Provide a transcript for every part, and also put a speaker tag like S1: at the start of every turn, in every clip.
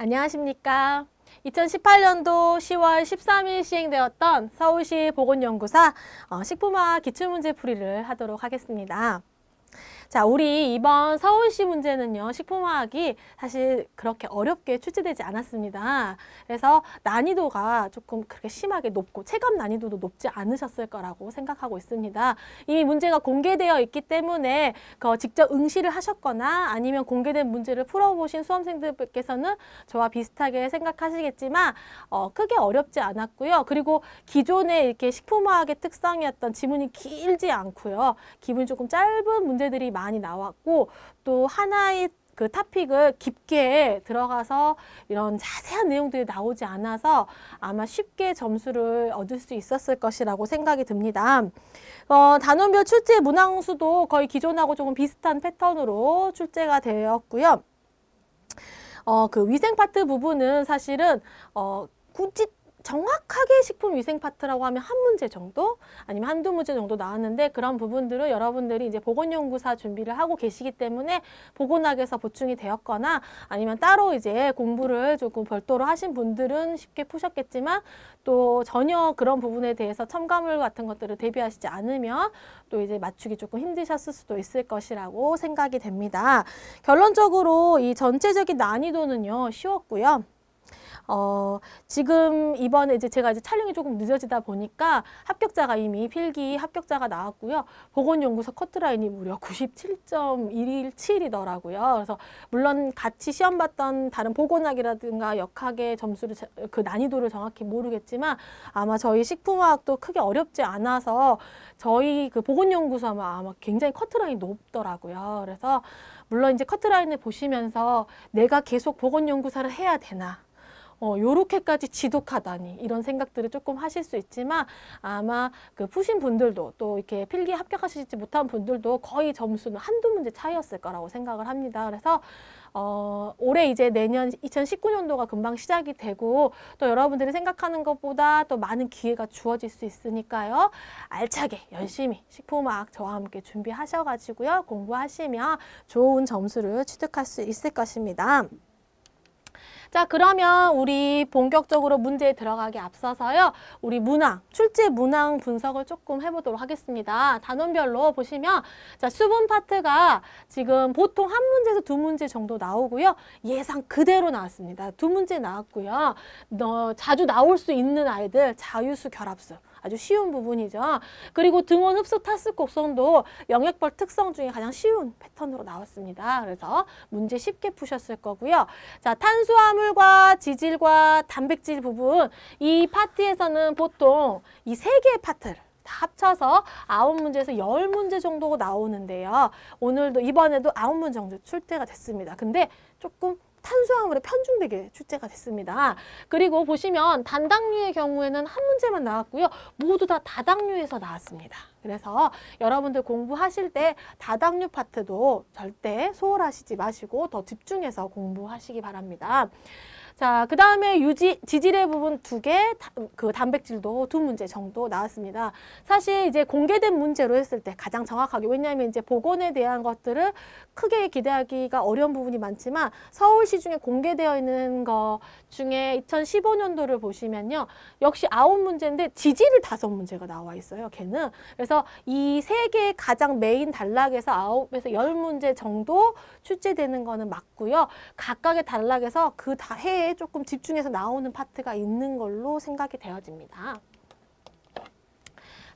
S1: 안녕하십니까. 2018년도 10월 13일 시행되었던 서울시 보건연구사 어, 식품화 기출문제 풀이를 하도록 하겠습니다. 자, 우리 이번 서울시 문제는요. 식품화학이 사실 그렇게 어렵게 출제되지 않았습니다. 그래서 난이도가 조금 그렇게 심하게 높고 체감 난이도도 높지 않으셨을 거라고 생각하고 있습니다. 이미 문제가 공개되어 있기 때문에 그 직접 응시를 하셨거나 아니면 공개된 문제를 풀어보신 수험생들께서는 저와 비슷하게 생각하시겠지만 어, 크게 어렵지 않았고요. 그리고 기존에 이렇게 식품화학의 특성이었던 지문이 길지 않고요. 기분이 조금 짧은 문제들이 많 많이 나왔고 또 하나의 그 타픽을 깊게 들어가서 이런 자세한 내용들이 나오지 않아서 아마 쉽게 점수를 얻을 수 있었을 것이라고 생각이 듭니다. 어, 단원별 출제 문항수도 거의 기존하고 조금 비슷한 패턴으로 출제가 되었고요. 어, 그 위생 파트 부분은 사실은 어, 굳이 정확하게 식품위생 파트라고 하면 한 문제 정도 아니면 한두 문제 정도 나왔는데 그런 부분들을 여러분들이 이제 보건연구사 준비를 하고 계시기 때문에 보건학에서 보충이 되었거나 아니면 따로 이제 공부를 조금 별도로 하신 분들은 쉽게 푸셨겠지만 또 전혀 그런 부분에 대해서 첨가물 같은 것들을 대비하시지 않으면 또 이제 맞추기 조금 힘드셨을 수도 있을 것이라고 생각이 됩니다. 결론적으로 이 전체적인 난이도는요 쉬웠고요. 어, 지금 이번에 이제 제가 이제 촬영이 조금 늦어지다 보니까 합격자가 이미 필기 합격자가 나왔고요. 보건연구소 커트라인이 무려 97.117이더라고요. 그래서 물론 같이 시험 봤던 다른 보건학이라든가 역학의 점수를 그 난이도를 정확히 모르겠지만 아마 저희 식품화학도 크게 어렵지 않아서 저희 그 보건연구소 아 아마 굉장히 커트라인이 높더라고요. 그래서 물론 이제 커트라인을 보시면서 내가 계속 보건연구사를 해야 되나 어, 요렇게까지 지독하다니 이런 생각들을 조금 하실 수 있지만 아마 그 푸신 분들도 또 이렇게 필기 합격하시지 못한 분들도 거의 점수는 한두 문제 차이였을 거라고 생각을 합니다. 그래서 어, 올해 이제 내년 2019년도가 금방 시작이 되고 또 여러분들이 생각하는 것보다 또 많은 기회가 주어질 수 있으니까요. 알차게 열심히 식품학 저와 함께 준비하셔가지고요. 공부하시면 좋은 점수를 취득할 수 있을 것입니다. 자 그러면 우리 본격적으로 문제에 들어가기 앞서서요. 우리 문항, 출제 문항 분석을 조금 해보도록 하겠습니다. 단원별로 보시면 자 수분 파트가 지금 보통 한 문제에서 두 문제 정도 나오고요. 예상 그대로 나왔습니다. 두 문제 나왔고요. 너 자주 나올 수 있는 아이들 자유수, 결합수 아주 쉬운 부분이죠. 그리고 등원 흡수 타스 곡선도 영역별 특성 중에 가장 쉬운 패턴으로 나왔습니다. 그래서 문제 쉽게 푸셨을 거고요. 자, 탄수화물과 지질과 단백질 부분 이 파트에서는 보통 이 세 개의 파트를 다 합쳐서 아홉 문제에서 열 문제 정도 나오는데요. 오늘도 이번에도 아홉 문제 정도 출제가 됐습니다. 근데 조금 탄수화물에 편중되게 출제가 됐습니다. 그리고 보시면 단당류의 경우에는 한 문제만 나왔고요. 모두 다 다당류에서 나왔습니다. 그래서 여러분들 공부하실 때 다당류 파트도 절대 소홀하시지 마시고 더 집중해서 공부하시기 바랍니다. 자, 그 다음에 유지, 지질의 부분 두 개, 그 단백질도 두 문제 정도 나왔습니다. 사실 이제 공개된 문제로 했을 때 가장 정확하게, 왜냐하면 이제 복원에 대한 것들을 크게 기대하기가 어려운 부분이 많지만 서울시 중에 공개되어 있는 것 중에 2015년도를 보시면요. 역시 아홉 문제인데 지질을 다섯 문제가 나와 있어요, 걔는. 그래서 이 세 개의 가장 메인 단락에서 아홉에서 열 문제 정도 출제되는 거는 맞고요. 각각의 단락에서 그다 해에 조금 집중해서 나오는 파트가 있는 걸로 생각이 되어집니다.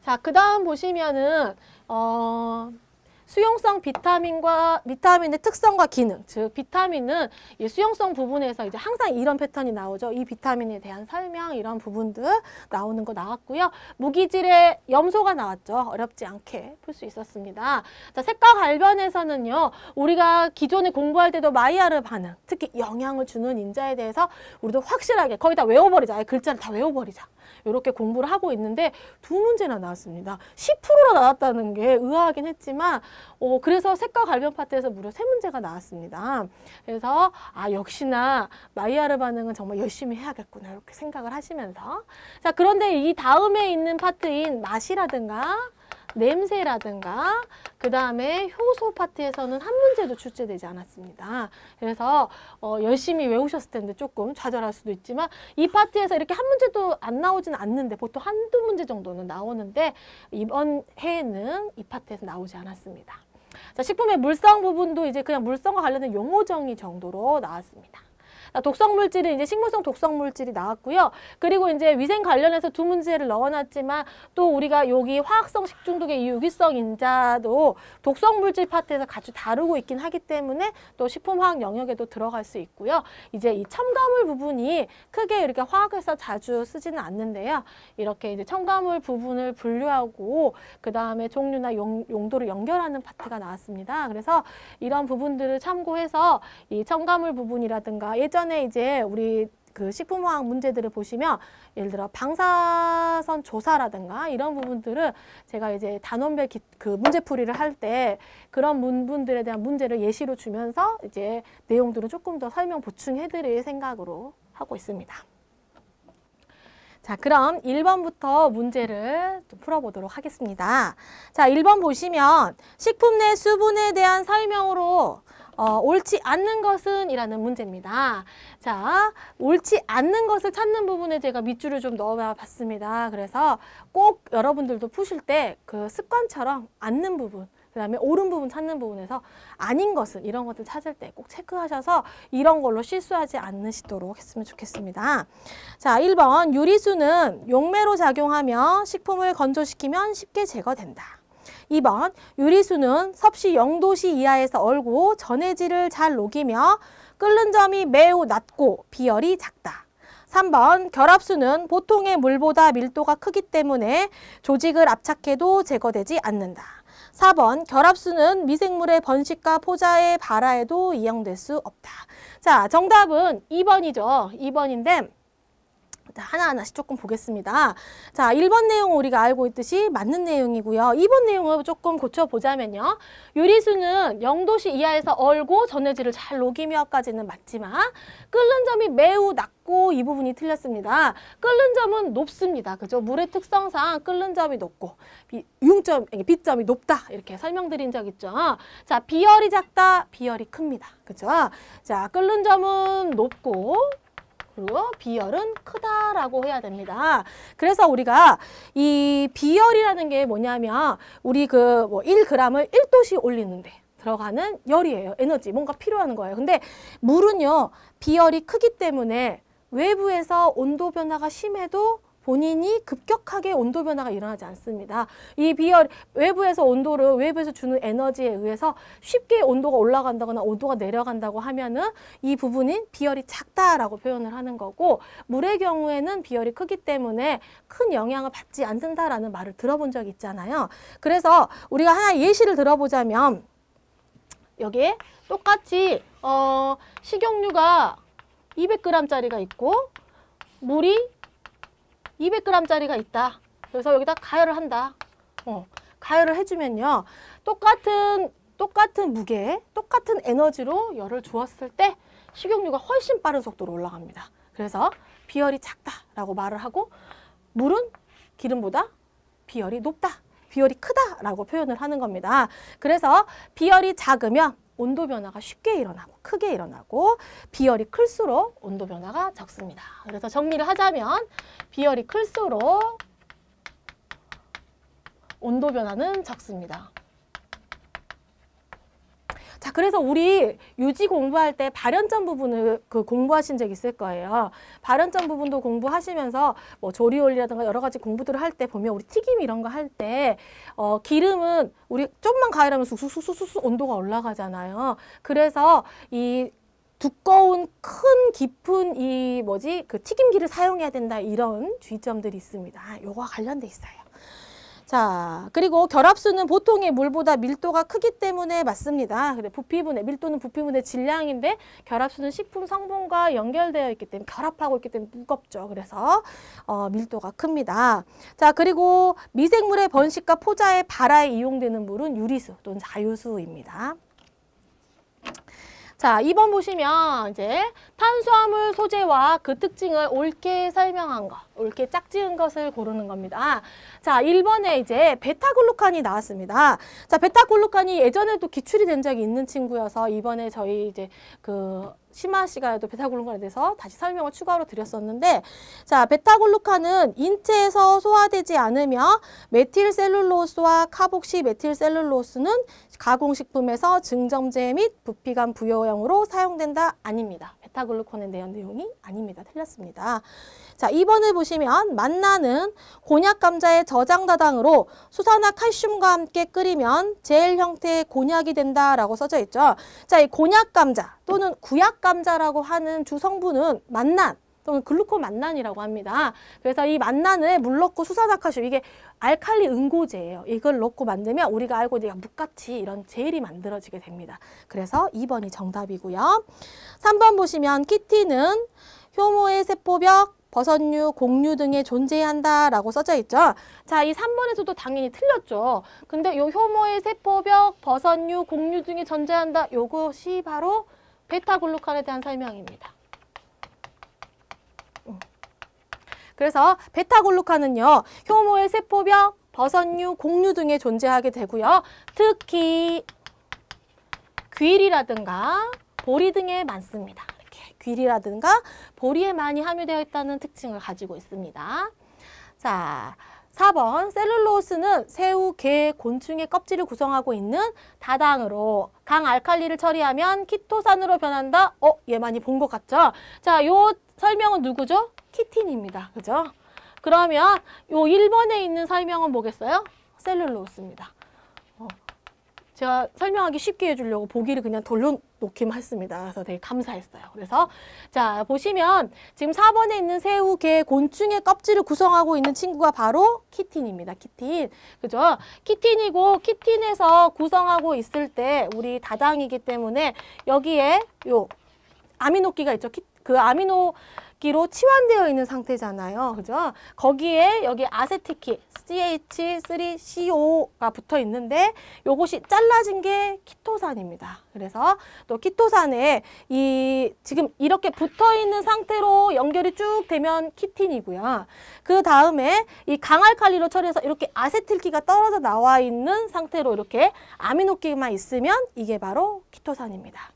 S1: 자, 그 다음 보시면은, 어, 수용성 비타민과 비타민의 특성과 기능, 즉 비타민은 이 수용성 부분에서 이제 항상 이런 패턴이 나오죠. 이 비타민에 대한 설명 이런 부분들 나오는 거 나왔고요. 무기질의 염소가 나왔죠. 어렵지 않게 풀 수 있었습니다. 자, 색과 관련해서는요. 우리가 기존에 공부할 때도 마이야르 반응, 특히 영향을 주는 인자에 대해서 우리도 확실하게 거의 다 외워버리자. 아예 글자를 다 외워버리자. 이렇게 공부를 하고 있는데 두 문제나 나왔습니다. 10%나 나왔다는 게 의아하긴 했지만 어, 그래서 색과 관련 파트에서 무려 세 문제가 나왔습니다. 그래서 아 역시나 마이야르 반응은 정말 열심히 해야겠구나 이렇게 생각을 하시면서 자 그런데 이 다음에 있는 파트인 맛이라든가 냄새라든가 그 다음에 효소 파트에서는 한 문제도 출제되지 않았습니다. 그래서 어, 열심히 외우셨을 텐데 조금 좌절할 수도 있지만 이 파트에서 이렇게 한 문제도 안 나오진 않는데 보통 한두 문제 정도는 나오는데 이번 해에는 이 파트에서 나오지 않았습니다. 자, 식품의 물성 부분도 이제 그냥 물성과 관련된 용어정의 정도로 나왔습니다. 아, 독성 물질은 이제 식물성 독성 물질이 나왔고요. 그리고 이제 위생 관련해서 두 문제를 넣어놨지만 또 우리가 여기 화학성 식중독의 유기성 인자도 독성 물질 파트에서 같이 다루고 있긴 하기 때문에 또 식품화학 영역에도 들어갈 수 있고요. 이제 이 첨가물 부분이 크게 이렇게 화학에서 자주 쓰지는 않는데요. 이렇게 이제 첨가물 부분을 분류하고 그 다음에 종류나 용, 용도를 연결하는 파트가 나왔습니다. 그래서 이런 부분들을 참고해서 이 첨가물 부분이라든가 예전 전반에 이제 우리 그 식품화학 문제들을 보시면 예를 들어 방사선 조사라든가 이런 부분들은 제가 이제 단원별 기, 그 문제풀이를 할 때 그런 문분들에 대한 문제를 예시로 주면서 이제 내용들을 조금 더 설명 보충해드릴 생각으로 하고 있습니다. 자, 그럼 1번부터 문제를 좀 풀어보도록 하겠습니다. 자, 1번 보시면 식품 내 수분에 대한 설명으로 어, 옳지 않는 것은 이라는 문제입니다. 자, 옳지 않는 것을 찾는 부분에 제가 밑줄을 좀 넣어 봤습니다. 그래서 꼭 여러분들도 푸실 때 그 습관처럼 않는 부분 그 다음에 옳은 부분 찾는 부분에서 아닌 것은 이런 것들 찾을 때 꼭 체크하셔서 이런 걸로 실수하지 않으시도록 했으면 좋겠습니다. 자, 일번 유리수는 용매로 작용하며 식품을 건조시키면 쉽게 제거된다. 2번 유리수는 섭씨 0도씨 이하에서 얼고 전해질을 잘 녹이며 끓는 점이 매우 낮고 비열이 작다. 3번 결합수는 보통의 물보다 밀도가 크기 때문에 조직을 압착해도 제거되지 않는다. 4번 결합수는 미생물의 번식과 포자의 발화에도 이용될 수 없다. 자, 정답은 2번이죠. 2번인데 하나하나씩 조금 보겠습니다. 자, 1번 내용 우리가 알고 있듯이 맞는 내용이고요. 2번 내용을 조금 고쳐보자면요. 유리수는 영도시 이하에서 얼고 전해질을 잘 녹이며까지는 맞지만 끓는 점이 매우 낮고 이 부분이 틀렸습니다. 끓는 점은 높습니다. 그죠? 물의 특성상 끓는 점이 높고 융점, B점이 높다. 이렇게 설명드린 적 있죠. 자, 비열이 작다, 비열이 큽니다. 그죠? 자, 끓는 점은 높고 그리고 비열은 크다라고 해야 됩니다. 그래서 우리가 이 비열이라는 게 뭐냐면 우리 그뭐 1g을 1도씨 올리는데 들어가는 열이에요. 에너지, 뭔가 필요하는 거예요. 근데 물은요, 비열이 크기 때문에 외부에서 온도 변화가 심해도 본인이 급격하게 온도 변화가 일어나지 않습니다. 이 비열 외부에서 온도를 외부에서 주는 에너지에 의해서 쉽게 온도가 올라간다거나 온도가 내려간다고 하면은 이 부분인 비열이 작다라고 표현을 하는 거고 물의 경우에는 비열이 크기 때문에 큰 영향을 받지 않는다라는 말을 들어본 적이 있잖아요. 그래서 우리가 하나 예시를 들어보자면 여기에 똑같이 어, 식용유가 200g짜리가 있고 물이 200g짜리가 있다. 그래서 여기다 가열을 한다. 어, 가열을 해주면요. 똑같은 똑같은 무게, 똑같은 에너지로 열을 주었을 때 식용유가 훨씬 빠른 속도로 올라갑니다. 그래서 비열이 작다라고 말을 하고 물은 기름보다 비열이 높다, 비열이 크다라고 표현을 하는 겁니다. 그래서 비열이 작으면 온도 변화가 쉽게 일어나고 크게 일어나고 비열이 클수록 온도 변화가 적습니다. 그래서 정리를 하자면 비열이 클수록 온도 변화는 적습니다. 자, 그래서 우리 유지 공부할 때 발현점 부분을 그 공부하신 적 있을 거예요. 발현점 부분도 공부하시면서 뭐조리원리라든가 여러 가지 공부들을 할 때 보면 우리 튀김 이런 거 할 때 어, 기름은 우리 조금만 가열하면 쑥쑥쑥쑥 온도가 올라가잖아요. 그래서 이 두꺼운 큰 깊은 이 뭐지 그 튀김기를 사용해야 된다 이런 주의점들이 있습니다. 요거와 관련돼 있어요. 자, 그리고 결합수는 보통의 물보다 밀도가 크기 때문에 맞습니다. 근데 부피분의 밀도는 부피분의 질량인데 결합수는 식품 성분과 연결되어 있기 때문에 결합하고 있기 때문에 무겁죠. 그래서 어, 밀도가 큽니다. 자, 그리고 미생물의 번식과 포자의 발화에 이용되는 물은 유리수 또는 자유수입니다. 자, 2번 보시면 이제 탄수화물 소재와 그 특징을 옳게 설명한 것, 옳게 짝지은 것을 고르는 겁니다. 자, 1번에 이제 베타글루칸이 나왔습니다. 자, 베타글루칸이 예전에도 기출이 된 적이 있는 친구여서 이번에 저희 이제 그 심화 시가에도 베타글루칸에 대해서 다시 설명을 추가로 드렸었는데 자 베타글루칸은 인체에서 소화되지 않으며 메틸셀룰로스와 카복시 메틸셀룰로스는 가공식품에서 증정제 및 부피감 부여용으로 사용된다 아닙니다. 베타글루칸에 대한 내용이 아닙니다. 틀렸습니다. 자, 2번을 보시면 만나는 곤약 감자의 저장 다당으로 수산화 칼슘과 함께 끓이면 젤 형태의 곤약이 된다라고 써져 있죠. 자, 이 곤약 감자 또는 구약 감자라고 하는 주 성분은 만난 또는 글루코 만난이라고 합니다. 그래서 이 만난을 물 넣고 수산화칼슘 이게 알칼리 응고제예요. 이걸 넣고 만들면 우리가 알고 있는 묵같이 이런 젤이 만들어지게 됩니다. 그래서 2번이 정답이고요. 3번 보시면 키티는 효모의 세포벽, 버섯류, 곡류 등에 존재한다라고 써져 있죠. 자, 이 3번에서도 당연히 틀렸죠. 근데 요 효모의 세포벽, 버섯류, 곡류 등에 존재한다. 요것이 바로 베타글루칸에 대한 설명입니다. 음. 그래서 베타글루칸은요. 효모의 세포벽, 버섯류, 곡류 등에 존재하게 되고요. 특히 귀리라든가 보리 등에 많습니다. 귀리라든가 보리에 많이 함유되어 있다는 특징을 가지고 있습니다. 자, 4번 셀룰로스는 새우, 게, 곤충의 껍질을 구성하고 있는 다당으로 강 알칼리를 처리하면 키토산으로 변한다. 어, 얘 많이 본 것 같죠? 자, 요 설명은 누구죠? 키틴입니다. 그죠? 그러면 요 1번에 있는 설명은 뭐겠어요? 셀룰로스입니다. 제가 설명하기 쉽게 해주려고 보기를 그냥 돌려놓기만 했습니다. 그래서 되게 감사했어요. 그래서 자 보시면 지금 4번에 있는 새우, 개, 곤충의 껍질을 구성하고 있는 친구가 바로 키틴입니다. 키틴. 그죠? 키틴이고 키틴에서 구성하고 있을 때 우리 다당이기 때문에 여기에 요 아미노끼가 있죠. 키, 그 아미노 기로 치환되어 있는 상태잖아요. 그죠? 거기에 여기 아세티키 CH3CO가 붙어 있는데 요것이 잘라진 게 키토산입니다. 그래서 또 키토산에 이 지금 이렇게 붙어 있는 상태로 연결이 쭉 되면 키틴이고요. 그 다음에 이 강알칼리로 처리해서 이렇게 아세틸기가 떨어져 나와 있는 상태로 이렇게 아미노기만 있으면 이게 바로 키토산입니다.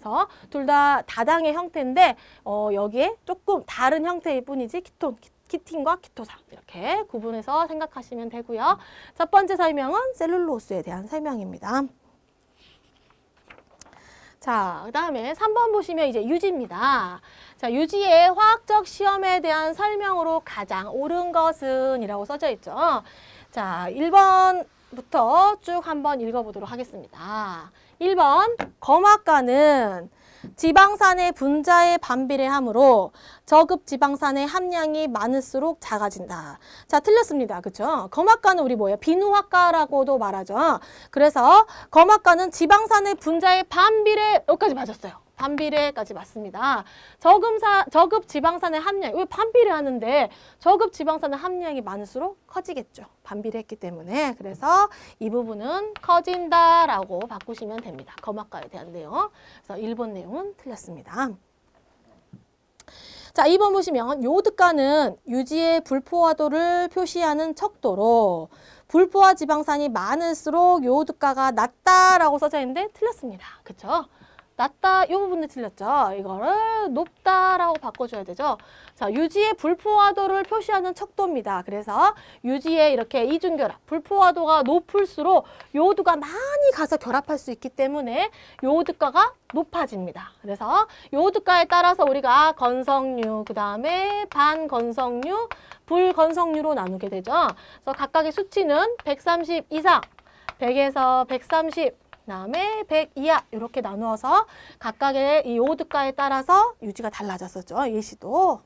S1: 그래서 둘 다 다당의 형태인데 어, 여기에 조금 다른 형태일 뿐이지 키톤, 키틴과 키토산 이렇게 구분해서 생각하시면 되고요. 첫 번째 설명은 셀룰로스에 대한 설명입니다. 자, 그 다음에 3번 보시면 이제 유지입니다. 자, 유지의 화학적 시험에 대한 설명으로 가장 옳은 것은 이라고 써져 있죠. 자, 1번 부터 쭉 한번 읽어보도록 하겠습니다. 1번 거막가는 지방산의 분자의 반비례함으로 저급 지방산의 함량이 많을수록 작아진다. 자, 틀렸습니다. 그렇죠? 거막가는 우리 뭐예요? 비누화과라고도 말하죠. 그래서 거막가는 지방산의 분자의 반비례 여기까지 맞았어요. 반비례까지 맞습니다. 저금사, 저급 지방산의 함량, 왜 반비례 하는데 저급 지방산의 함량이 많을수록 커지겠죠. 반비례했기 때문에 그래서 이 부분은 커진다라고 바꾸시면 됩니다. 검학과에 대한 내용. 그래서 1번 내용은 틀렸습니다. 자, 2번 보시면 요드가는 유지의 불포화도를 표시하는 척도로 불포화 지방산이 많을수록 요오드가가 낮다라고 써져 있는데 틀렸습니다. 그렇죠? 낮다 이 부분도 틀렸죠. 이거를 높다라고 바꿔줘야 되죠. 자 유지의 불포화도를 표시하는 척도입니다. 그래서 유지의 이렇게 이중결합, 불포화도가 높을수록 요오드가 많이 가서 결합할 수 있기 때문에 요오드가가 높아집니다. 그래서 요오드가에 따라서 우리가 건성류, 그 다음에 반건성류, 불건성류로 나누게 되죠. 그래서 각각의 수치는 130 이상, 100에서 130, 그다음에 100 이하 이렇게 나누어서 각각의 이 오드가에 따라서 유지가 달라졌었죠. 예시도.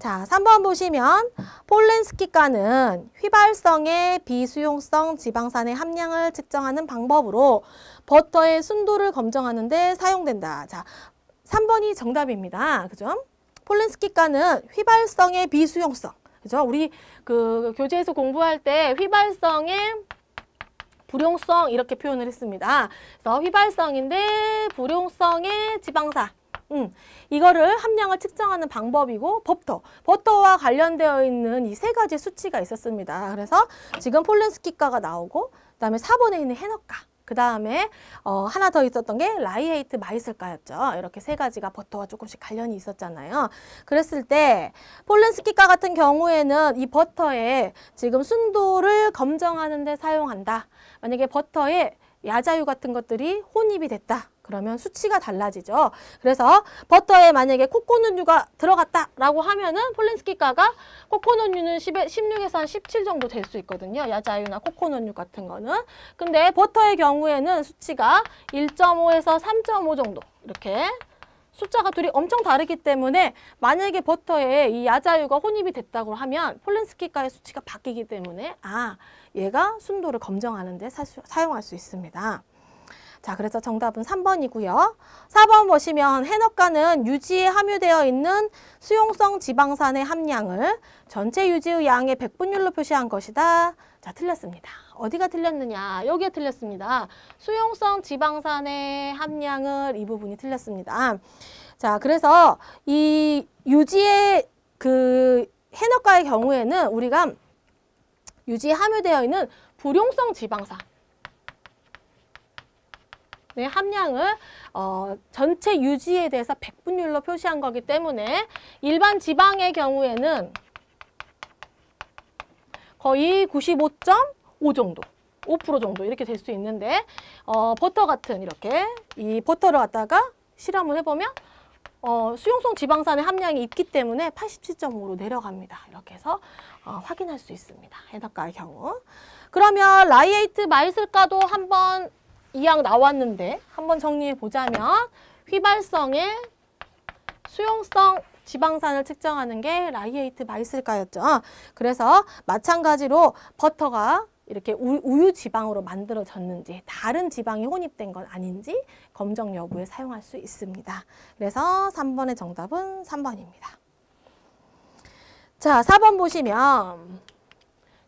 S1: 자, 3번 보시면 폴렌스키가는 휘발성의 비수용성 지방산의 함량을 측정하는 방법으로 버터의 순도를 검정하는 데 사용된다. 자, 3번이 정답입니다. 그죠? 폴렌스키가는 휘발성의 비수용성. 그죠? 우리 그 교재에서 공부할 때 휘발성의 불용성 이렇게 표현을 했습니다. 그래서 휘발성인데 불용성의 지방사 음, 이거를 함량을 측정하는 방법이고 버터, 버터와 관련되어 있는 이 세 가지 수치가 있었습니다. 그래서 지금 폴렌스키가가 나오고 그다음에 4번에 있는 해너가 그 다음에 어, 하나 더 있었던 게 라이에이트 마이슬가였죠. 이렇게 세 가지가 버터와 조금씩 관련이 있었잖아요. 그랬을 때 폴렌스키가 같은 경우에는 이버터에 지금 순도를 검정하는 데 사용한다. 만약에 버터에 야자유 같은 것들이 혼입이 됐다. 그러면 수치가 달라지죠. 그래서 버터에 만약에 코코넛유가 들어갔다라고 하면은 폴렌스키과가 코코넛유는 1에 16에서 한17 정도 될 수 있거든요. 야자유나 코코넛유 같은 거는. 근데 버터의 경우에는 수치가 1.5에서 3.5 정도 이렇게 숫자가 둘이 엄청 다르기 때문에 만약에 버터에 이 야자유가 혼입이 됐다고 하면 폴렌스키과의 수치가 바뀌기 때문에 아 얘가 순도를 검정하는 데 사, 사용할 수 있습니다. 자, 그래서 정답은 3번이고요. 4번 보시면 해넉가는 유지에 함유되어 있는 수용성 지방산의 함량을 전체 유지의 양의 백분율로 표시한 것이다. 자, 틀렸습니다. 어디가 틀렸느냐? 여기에 틀렸습니다. 수용성 지방산의 함량을 이 부분이 틀렸습니다. 자, 그래서 이 유지의 그 해넉가의 경우에는 우리가 유지에 함유되어 있는 불용성 지방산 네, 함량을 어, 전체 유지에 대해서 백분율로 표시한 거기 때문에 일반 지방의 경우에는 거의 95.5 정도 5% 정도 이렇게 될 수 있는데 어, 버터 같은 이렇게 이 버터를 갖다가 실험을 해보면 어, 수용성 지방산의 함량이 있기 때문에 87.5로 내려갑니다. 이렇게 해서 어, 확인할 수 있습니다. 해답가의 경우. 그러면 라이에이트 마이슬가도 한번 이왕 나왔는데 한번 정리해 보자면 휘발성의 수용성 지방산을 측정하는 게 라이에이트 마이슬가였죠. 그래서 마찬가지로 버터가 이렇게 우유 지방으로 만들어졌는지 다른 지방이 혼입된 건 아닌지 검정 여부에 사용할 수 있습니다. 그래서 3번의 정답은 3번입니다. 자, 4번 보시면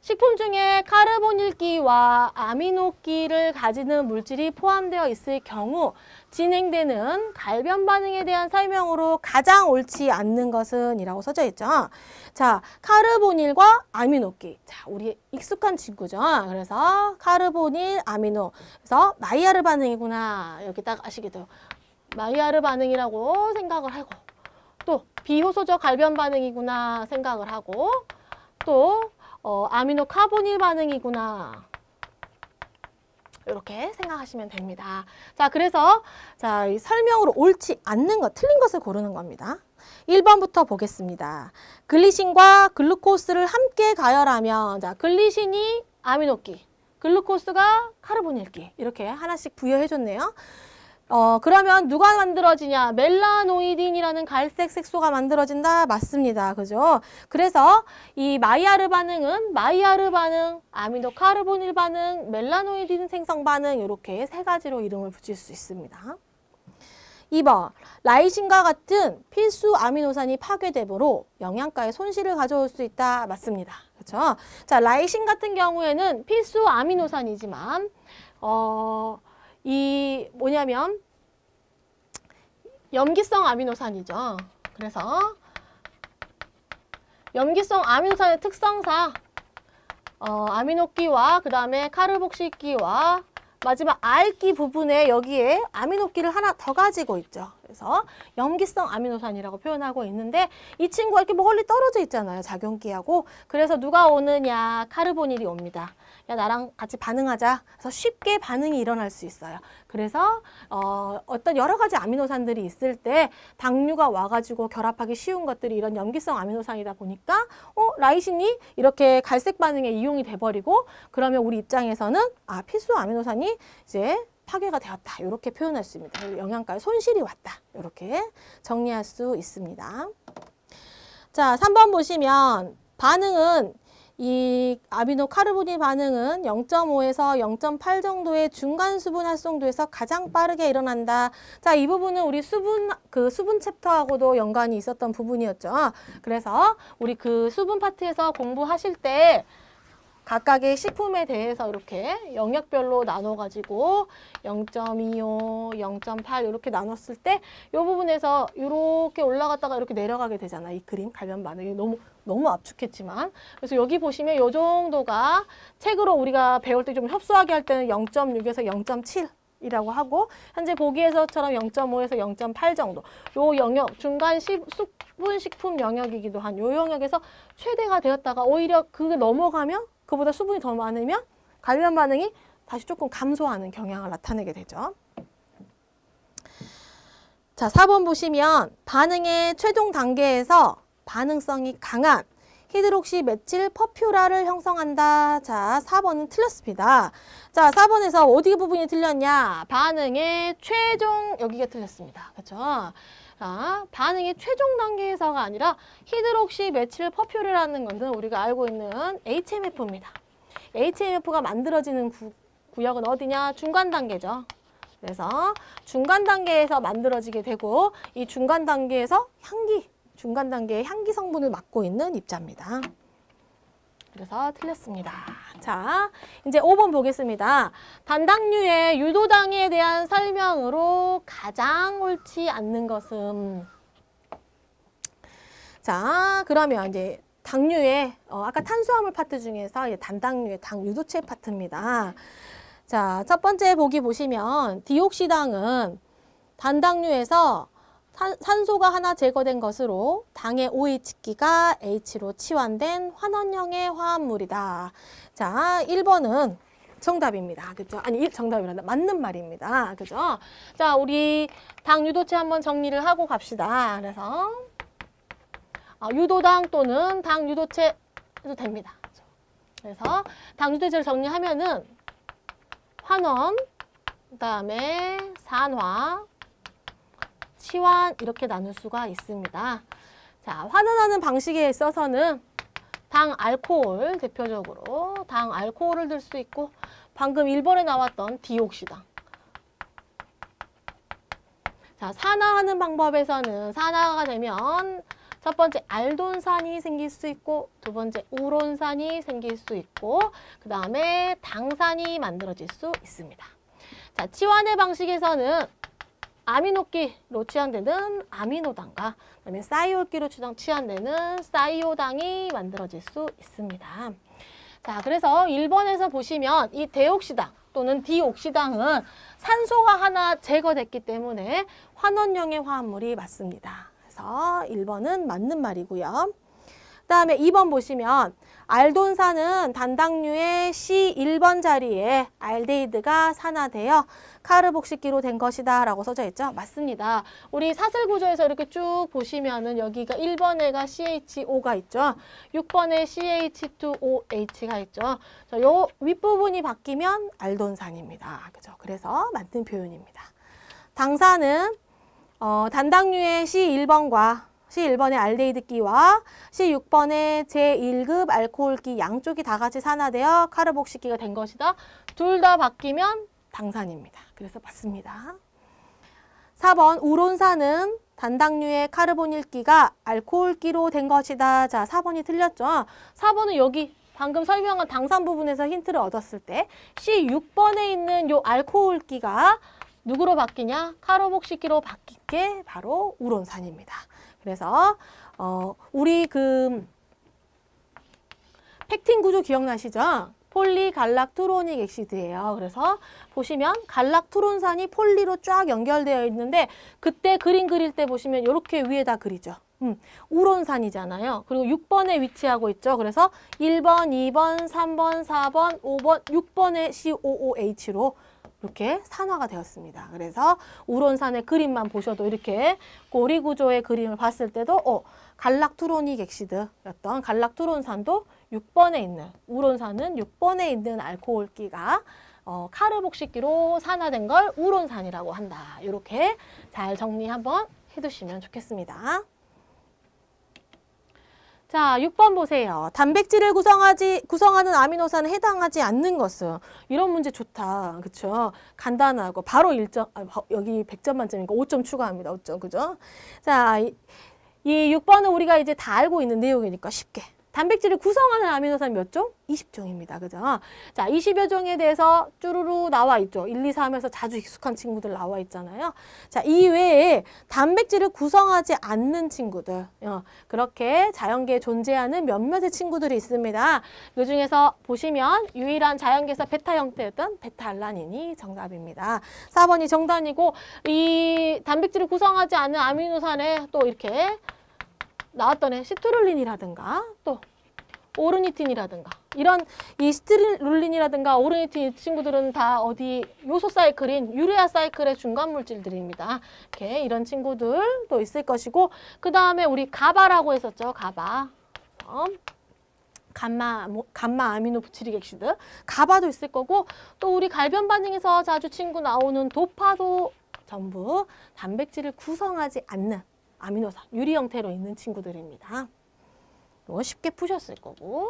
S1: 식품 중에 카르보닐기와 아미노기를 가지는 물질이 포함되어 있을 경우 진행되는 갈변 반응에 대한 설명으로 가장 옳지 않는 것은 이라고 써져 있죠. 자, 카르보닐과 아미노기. 자, 우리 익숙한 친구죠. 그래서 카르보닐, 아미노. 그래서 마이야르 반응이구나. 여기 딱 아시게 돼요. 마이야르 반응이라고 생각을 하고 또 비효소적 갈변 반응이구나 생각을 하고 또 어, 아미노 카보닐 반응이구나. 이렇게 생각하시면 됩니다. 자, 그래서 자, 이 설명으로 옳지 않는 것, 틀린 것을 고르는 겁니다. 1번부터 보겠습니다. 글리신과 글루코스를 함께 가열하면 자, 글리신이 아미노끼 글루코스가 카르보닐기 이렇게 하나씩 부여해 줬네요. 어, 그러면 누가 만들어지냐? 멜라노이딘이라는 갈색 색소가 만들어진다? 맞습니다. 그죠? 그래서 이마이아르 반응은 마이아르 반응, 아미노 카르보닐 반응, 멜라노이딘 생성 반응 이렇게 세 가지로 이름을 붙일 수 있습니다. 2번 라이신과 같은 필수 아미노산이 파괴되므로 영양가에 손실을 가져올 수 있다. 맞습니다. 그렇죠? 자, 라이신 같은 경우에는 필수 아미노산이지만 어이 뭐냐면 염기성 아미노산이죠. 그래서 염기성 아미노산의 특성상 어, 아미노끼와 그 다음에 카르복시끼와 마지막 알기 부분에 여기에 아미노끼를 하나 더 가지고 있죠. 그래서 염기성 아미노산이라고 표현하고 있는데 이 친구가 이렇게 멀리 떨어져 있잖아요. 작용기하고. 그래서 누가 오느냐? 카르보닐이 옵니다. 야 나랑 같이 반응하자. 그래서 쉽게 반응이 일어날 수 있어요. 그래서 어, 어떤 여러 가지 아미노산들이 있을 때 당류가 와가지고 결합하기 쉬운 것들이 이런 염기성 아미노산이다 보니까 어 라이신이 이렇게 갈색 반응에 이용이 돼버리고 그러면 우리 입장에서는 아 필수 아미노산이 이제 파괴가 되었다 이렇게 표현할 수 있습니다. 영양가에 손실이 왔다 이렇게 정리할 수 있습니다. 자, 3번 보시면 반응은 이 아미노 카르보닐 반응은 0.5에서 0.8 정도의 중간 수분 활성도에서 가장 빠르게 일어난다. 자, 이 부분은 우리 수분 그 수분 챕터하고도 연관이 있었던 부분이었죠. 그래서 우리 그 수분 파트에서 공부하실 때 각각의 식품에 대해서 이렇게 영역별로 나눠가지고 0.25, 0.8 이렇게 나눴을 때 이 부분에서 이렇게 올라갔다가 이렇게 내려가게 되잖아. 이 그림 가면마늘 너무 너무 압축했지만 그래서 여기 보시면 이 정도가 책으로 우리가 배울 때 좀 협소하게 할 때는 0.6에서 0.7 이라고 하고 현재 보기에서처럼 0.5에서 0.8 정도 요 영역 중간 시, 숙분식품 영역이기도 한 요 영역에서 최대가 되었다가 오히려 그게 넘어가면 그보다 수분이 더 많으면 갈변 반응이 다시 조금 감소하는 경향을 나타내게 되죠. 자, 4번 보시면 반응의 최종 단계에서 반응성이 강한 히드록시 메칠 퍼퓨라를 형성한다. 자, 4번은 틀렸습니다. 자, 4번에서 어디 부분이 틀렸냐? 반응의 최종 여기가 틀렸습니다. 그렇죠? 자, 반응이 최종 단계에서가 아니라 히드록시 메칠 퍼퓸이라는 것은 우리가 알고 있는 HMF입니다. HMF가 만들어지는 구, 구역은 어디냐? 중간 단계죠. 그래서 중간 단계에서 만들어지게 되고 이 중간 단계에서 향기, 중간 단계의 향기 성분을 맡고 있는 입자입니다. 그래서 틀렸습니다. 자, 이제 5번 보겠습니다. 단당류의 유도당에 대한 설명으로 가장 옳지 않는 것은 자, 그러면 이제 당류의 어, 아까 탄수화물 파트 중에서 이제 단당류의 당 유도체 파트입니다. 자, 첫 번째 보기 보시면 디옥시당은 단당류에서 산소가 하나 제거된 것으로 당의 OH기가 H로 치환된 환원형의 화합물이다. 자, 1번은 정답입니다. 그죠? 아니, 정답이란다. 맞는 말입니다. 그죠? 자, 우리 당 유도체 한번 정리를 하고 갑시다. 그래서 아, 유도당 또는 당 유도체 해도 됩니다. 그래서 당 유도체를 정리하면은 환원, 그 다음에 산화, 치완 이렇게 나눌 수가 있습니다. 자, 환원하는 방식에 있어서는 당 알코올 대표적으로 당 알코올을 들 수 있고 방금 1번에 나왔던 디옥시당 자, 산화하는 방법에서는 산화가 되면 첫 번째 알돈산이 생길 수 있고 두 번째 우론산이 생길 수 있고 그 다음에 당산이 만들어질 수 있습니다. 자, 치환의 방식에서는 아미노끼로 취한되는 아미노당과 그다음에 사이올끼로 취한되는 사이오당이 만들어질 수 있습니다. 자, 그래서 일번에서 보시면 이 대옥시당 또는 디옥시당은 산소가 하나 제거됐기 때문에 환원형의 화합물이 맞습니다. 그래서 일번은 맞는 말이고요. 그다음에 이번 보시면 알돈산은 단당류의 C1번 자리에 알데히드가 산화되어 카르 복식기로 된 것이다 라고 써져 있죠. 맞습니다. 우리 사슬 구조에서 이렇게 쭉 보시면은 여기가 1번에가 CHO가 있죠. 6번에 CH2OH가 있죠. 자, 요 윗부분이 바뀌면 알돈산입니다. 그죠. 그래서 만든 표현입니다. 당산은 어, 단당류의 C1번과 C1번의 알데이드끼와 C6번의 제1급 알코올끼 양쪽이 다 같이 산화되어 카르복식기가 된 것이다. 둘 다 바뀌면 방산입니다. 그래서 맞습니다. 4번 우론산은 단당류의 카르본일기가 알코올기로 된 것이다. 자, 4번이 틀렸죠. 4번은 여기 방금 설명한 당산 부분에서 힌트를 얻었을 때 C6번에 있는 요 알코올기가 누구로 바뀌냐? 카로복식기로 바뀐 게 바로 우론산입니다. 그래서 어, 우리 그 팩틴 구조 기억나시죠? 폴리갈락트로닉 액시드예요. 그래서 보시면 갈락트론산이 폴리로 쫙 연결되어 있는데 그때 그림 그릴 때 보시면 이렇게 위에다 그리죠. 음, 우론산이잖아요. 그리고 6번에 위치하고 있죠. 그래서 1번, 2번, 3번, 4번, 5번, 6번의 COOH로 이렇게 산화가 되었습니다. 그래서 우론산의 그림만 보셔도 이렇게 고리 구조의 그림을 봤을 때도 어, 갈락트로닉 액시드였던 갈락트론산도 6번에 있는 우론산은 6번에 있는 알코올기가 어, 카르복식기로 산화된 걸 우론산이라고 한다. 이렇게 잘 정리 한번 해두시면 좋겠습니다. 자, 6번 보세요. 단백질을 구성하지, 구성하는 아미노산에 해당하지 않는 것은 이런 문제 좋다. 그렇죠 간단하고 바로 1점, 아, 여기 100점 만점이니까 5점 추가합니다. 5점. 그죠? 자, 이, 이 6번은 우리가 이제 다 알고 있는 내용이니까 쉽게 단백질을 구성하는 아미노산 몇 종? 20종입니다. 그죠? 자, 20여 종에 대해서 쭈루루 나와 있죠. 1, 2, 3에서 자주 익숙한 친구들 나와 있잖아요. 자, 이 외에 단백질을 구성하지 않는 친구들. 어, 그렇게 자연계에 존재하는 몇몇의 친구들이 있습니다. 그 중에서 보시면 유일한 자연계에서 베타 형태였던 베타알라닌이 정답입니다. 4번이 정답이고 이 단백질을 구성하지 않는 아미노산에 또 이렇게 나왔던 애 시트룰린이라든가 또 오르니틴이라든가 이런 이 시트룰린이라든가 오르니틴 친구들은 다 어디 요소 사이클인 유레아 사이클의 중간 물질들입니다. 이렇게 이런 친구들도 있을 것이고 그 다음에 우리 가바라고 했었죠. 가바. 어? 감마, 뭐, 감마 아미노 부티리객시드 가바도 있을 거고 또 우리 갈변 반응에서 자주 친구 나오는 도파도 전부 단백질을 구성하지 않는 아미노산, 유리 형태로 있는 친구들입니다. 이거 쉽게 푸셨을 거고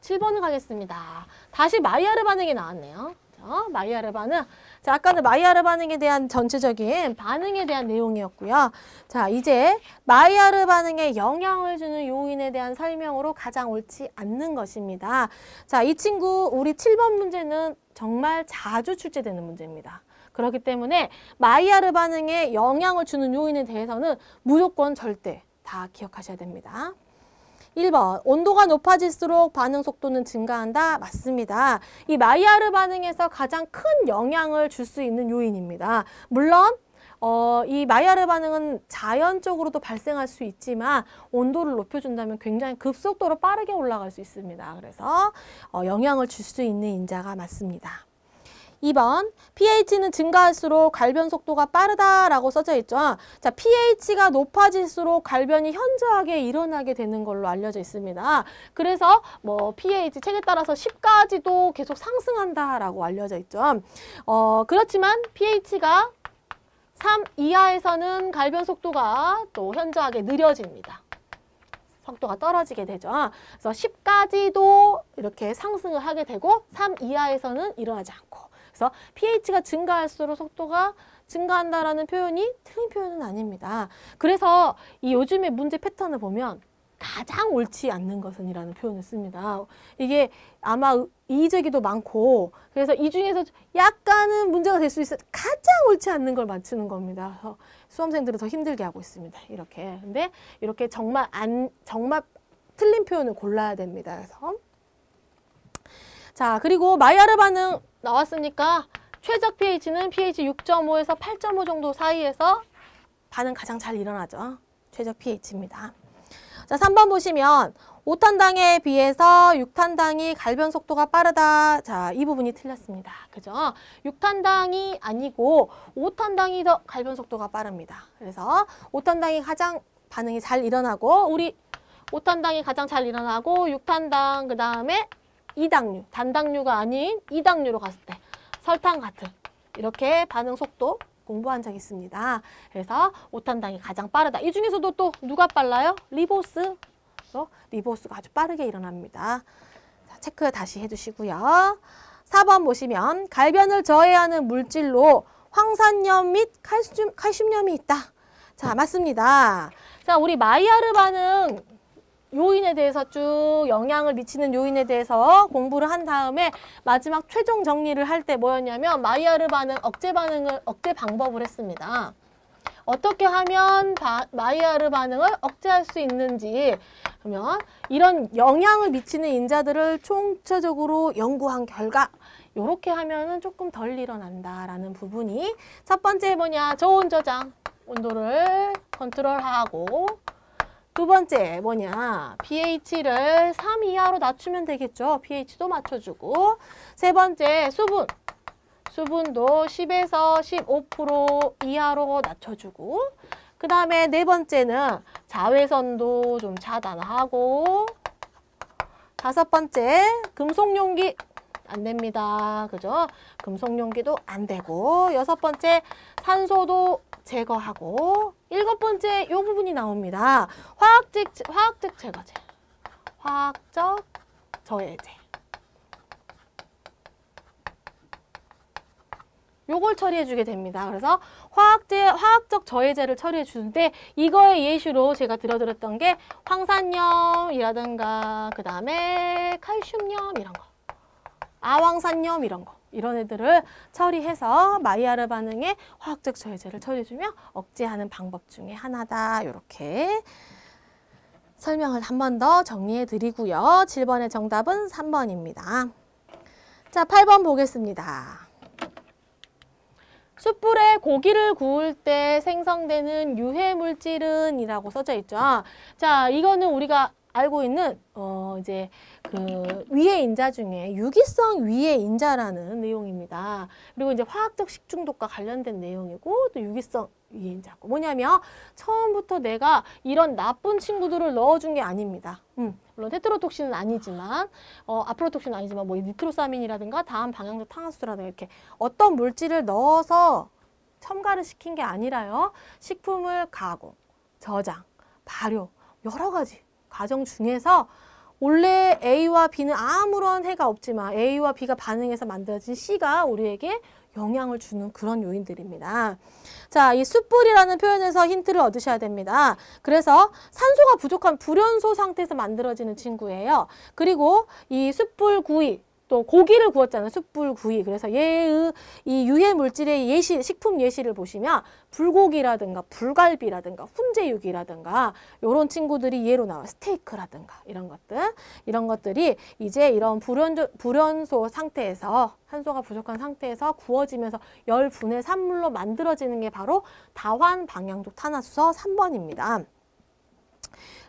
S1: 7번을 가겠습니다. 다시 마이야르 반응이 나왔네요. 자, 마이야르 반응. 자, 아까는 그 마이야르 반응에 대한 전체적인 반응에 대한 내용이었고요. 자, 이제 마이야르 반응에 영향을 주는 요인에 대한 설명으로 가장 옳지 않는 것입니다. 자, 이 친구 우리 7번 문제는 정말 자주 출제되는 문제입니다. 그렇기 때문에 마이야르 반응에 영향을 주는 요인에 대해서는 무조건 절대 다 기억하셔야 됩니다. 1번 온도가 높아질수록 반응 속도는 증가한다. 맞습니다. 이 마이야르 반응에서 가장 큰 영향을 줄 수 있는 요인입니다. 물론 어, 이 마이야르 반응은 자연적으로도 발생할 수 있지만 온도를 높여준다면 굉장히 급속도로 빠르게 올라갈 수 있습니다. 그래서 어, 영향을 줄 수 있는 인자가 맞습니다. 2번 pH는 증가할수록 갈변 속도가 빠르다라고 써져 있죠. 자, pH가 높아질수록 갈변이 현저하게 일어나게 되는 걸로 알려져 있습니다. 그래서 뭐 pH 책에 따라서 10까지도 계속 상승한다라고 알려져 있죠. 어, 그렇지만 pH가 3 이하에서는 갈변 속도가 또 현저하게 느려집니다. 속도가 떨어지게 되죠. 그래서 10까지도 이렇게 상승을 하게 되고 3 이하에서는 일어나지 않고 그래서 pH가 증가할수록 속도가 증가한다라는 표현이 틀린 표현은 아닙니다. 그래서 이 요즘의 문제 패턴을 보면 가장 옳지 않는 것은 이라는 표현을 씁니다. 이게 아마 이의제기도 많고 그래서 이 중에서 약간은 문제가 될 수 있어 가장 옳지 않는 걸 맞추는 겁니다. 그래서 수험생들을 더 힘들게 하고 있습니다. 이렇게. 근데 이렇게 정말 안 정말 틀린 표현을 골라야 됩니다. 그래서 자, 그리고 마이야르 반응 나왔으니까 최적 pH는 pH 6.5에서 8.5 정도 사이에서 반응 가장 잘 일어나죠. 최적 pH입니다. 자, 3번 보시면 5탄당에 비해서 6탄당이 갈변 속도가 빠르다. 자, 이 부분이 틀렸습니다. 그죠? 6탄당이 아니고 5탄당이 더 갈변 속도가 빠릅니다. 그래서 5탄당이 가장 반응이 잘 일어나고 우리 5탄당이 가장 잘 일어나고 6탄당 그다음에 이당류, 단당류가 아닌 이당류로 갔을 때 설탕 같은 이렇게 반응 속도 공부한 적이 있습니다. 그래서 오탄당이 가장 빠르다. 이 중에서도 또 누가 빨라요? 리보스. 리보스가 아주 빠르게 일어납니다. 자, 체크 다시 해주시고요. 4번 보시면 갈변을 저해하는 물질로 황산염 및 칼슘, 칼슘염이 있다. 자, 맞습니다. 자, 우리 마이야르 반응 요인에 대해서 쭉 영향을 미치는 요인에 대해서 공부를 한 다음에 마지막 최종 정리를 할 때 뭐였냐면 마이야르 반응 억제 반응을 억제 방법을 했습니다. 어떻게 하면 바, 마이야르 반응을 억제할 수 있는지 그러면 이런 영향을 미치는 인자들을 총체적으로 연구한 결과 이렇게 하면은 조금 덜 일어난다라는 부분이 첫 번째 뭐냐 저온 저장 온도를 컨트롤하고 두 번째 뭐냐 pH를 3 이하로 낮추면 되겠죠. pH도 맞춰주고 세 번째 수분 수분도 10에서 15% 이하로 낮춰주고 그 다음에 네 번째는 자외선도 좀 차단하고 다섯 번째 금속용기 안 됩니다. 그죠? 금속용기도 안 되고 여섯 번째 산소도 제거하고 일곱 번째 이 부분이 나옵니다. 화학적, 화학적 제거제. 화학적 저해제. 요걸 처리해주게 됩니다. 그래서 화학제, 화학적 저해제를 처리해주는데 이거의 예시로 제가 들어드렸던 게 황산염이라든가 그 다음에 칼슘염 이런 거. 아황산염 이런 거. 이런 애들을 처리해서 마이야르 반응에 화학적 저해제를 처리해주며 억제하는 방법 중에 하나다. 이렇게 설명을 한 번 더 정리해 드리고요. 7번의 정답은 3번입니다. 자, 8번 보겠습니다. 숯불에 고기를 구울 때 생성되는 유해물질은 이라고 써져 있죠. 자, 이거는 우리가 알고 있는 어 이제 그 위의 인자 중에 유기성 위의 인자라는 내용입니다. 그리고 이제 화학적 식중독과 관련된 내용이고 또 유기성 위의 인자고 뭐냐면 처음부터 내가 이런 나쁜 친구들을 넣어준 게 아닙니다. 음, 물론 테트로톡신은 아니지만 어, 아프로톡신은 아니지만 뭐 니트로사민이라든가 다음 방향제 탕화수라든가 이렇게 어떤 물질을 넣어서 첨가를 시킨 게 아니라요. 식품을 가공, 저장, 발효 여러 가지 과정 중에서 원래 A와 B는 아무런 해가 없지만 A와 B가 반응해서 만들어진 C가 우리에게 영향을 주는 그런 요인들입니다. 자, 이 숯불이라는 표현에서 힌트를 얻으셔야 됩니다. 그래서 산소가 부족한 불연소 상태에서 만들어지는 친구예요. 그리고 이 숯불 구이, 또 고기를 구웠잖아요. 숯불구이. 그래서 예의이 유해 물질의 예시, 식품 예시를 보시면 불고기라든가 불갈비라든가 훈제육이라든가 요런 친구들이 예로 나와 스테이크라든가 이런 것들 이런 것들이 이제 이런 불연조, 불연소 상태에서 산소가 부족한 상태에서 구워지면서 열 분해 산물로 만들어지는 게 바로 다환 방향조 탄화수소 3번입니다.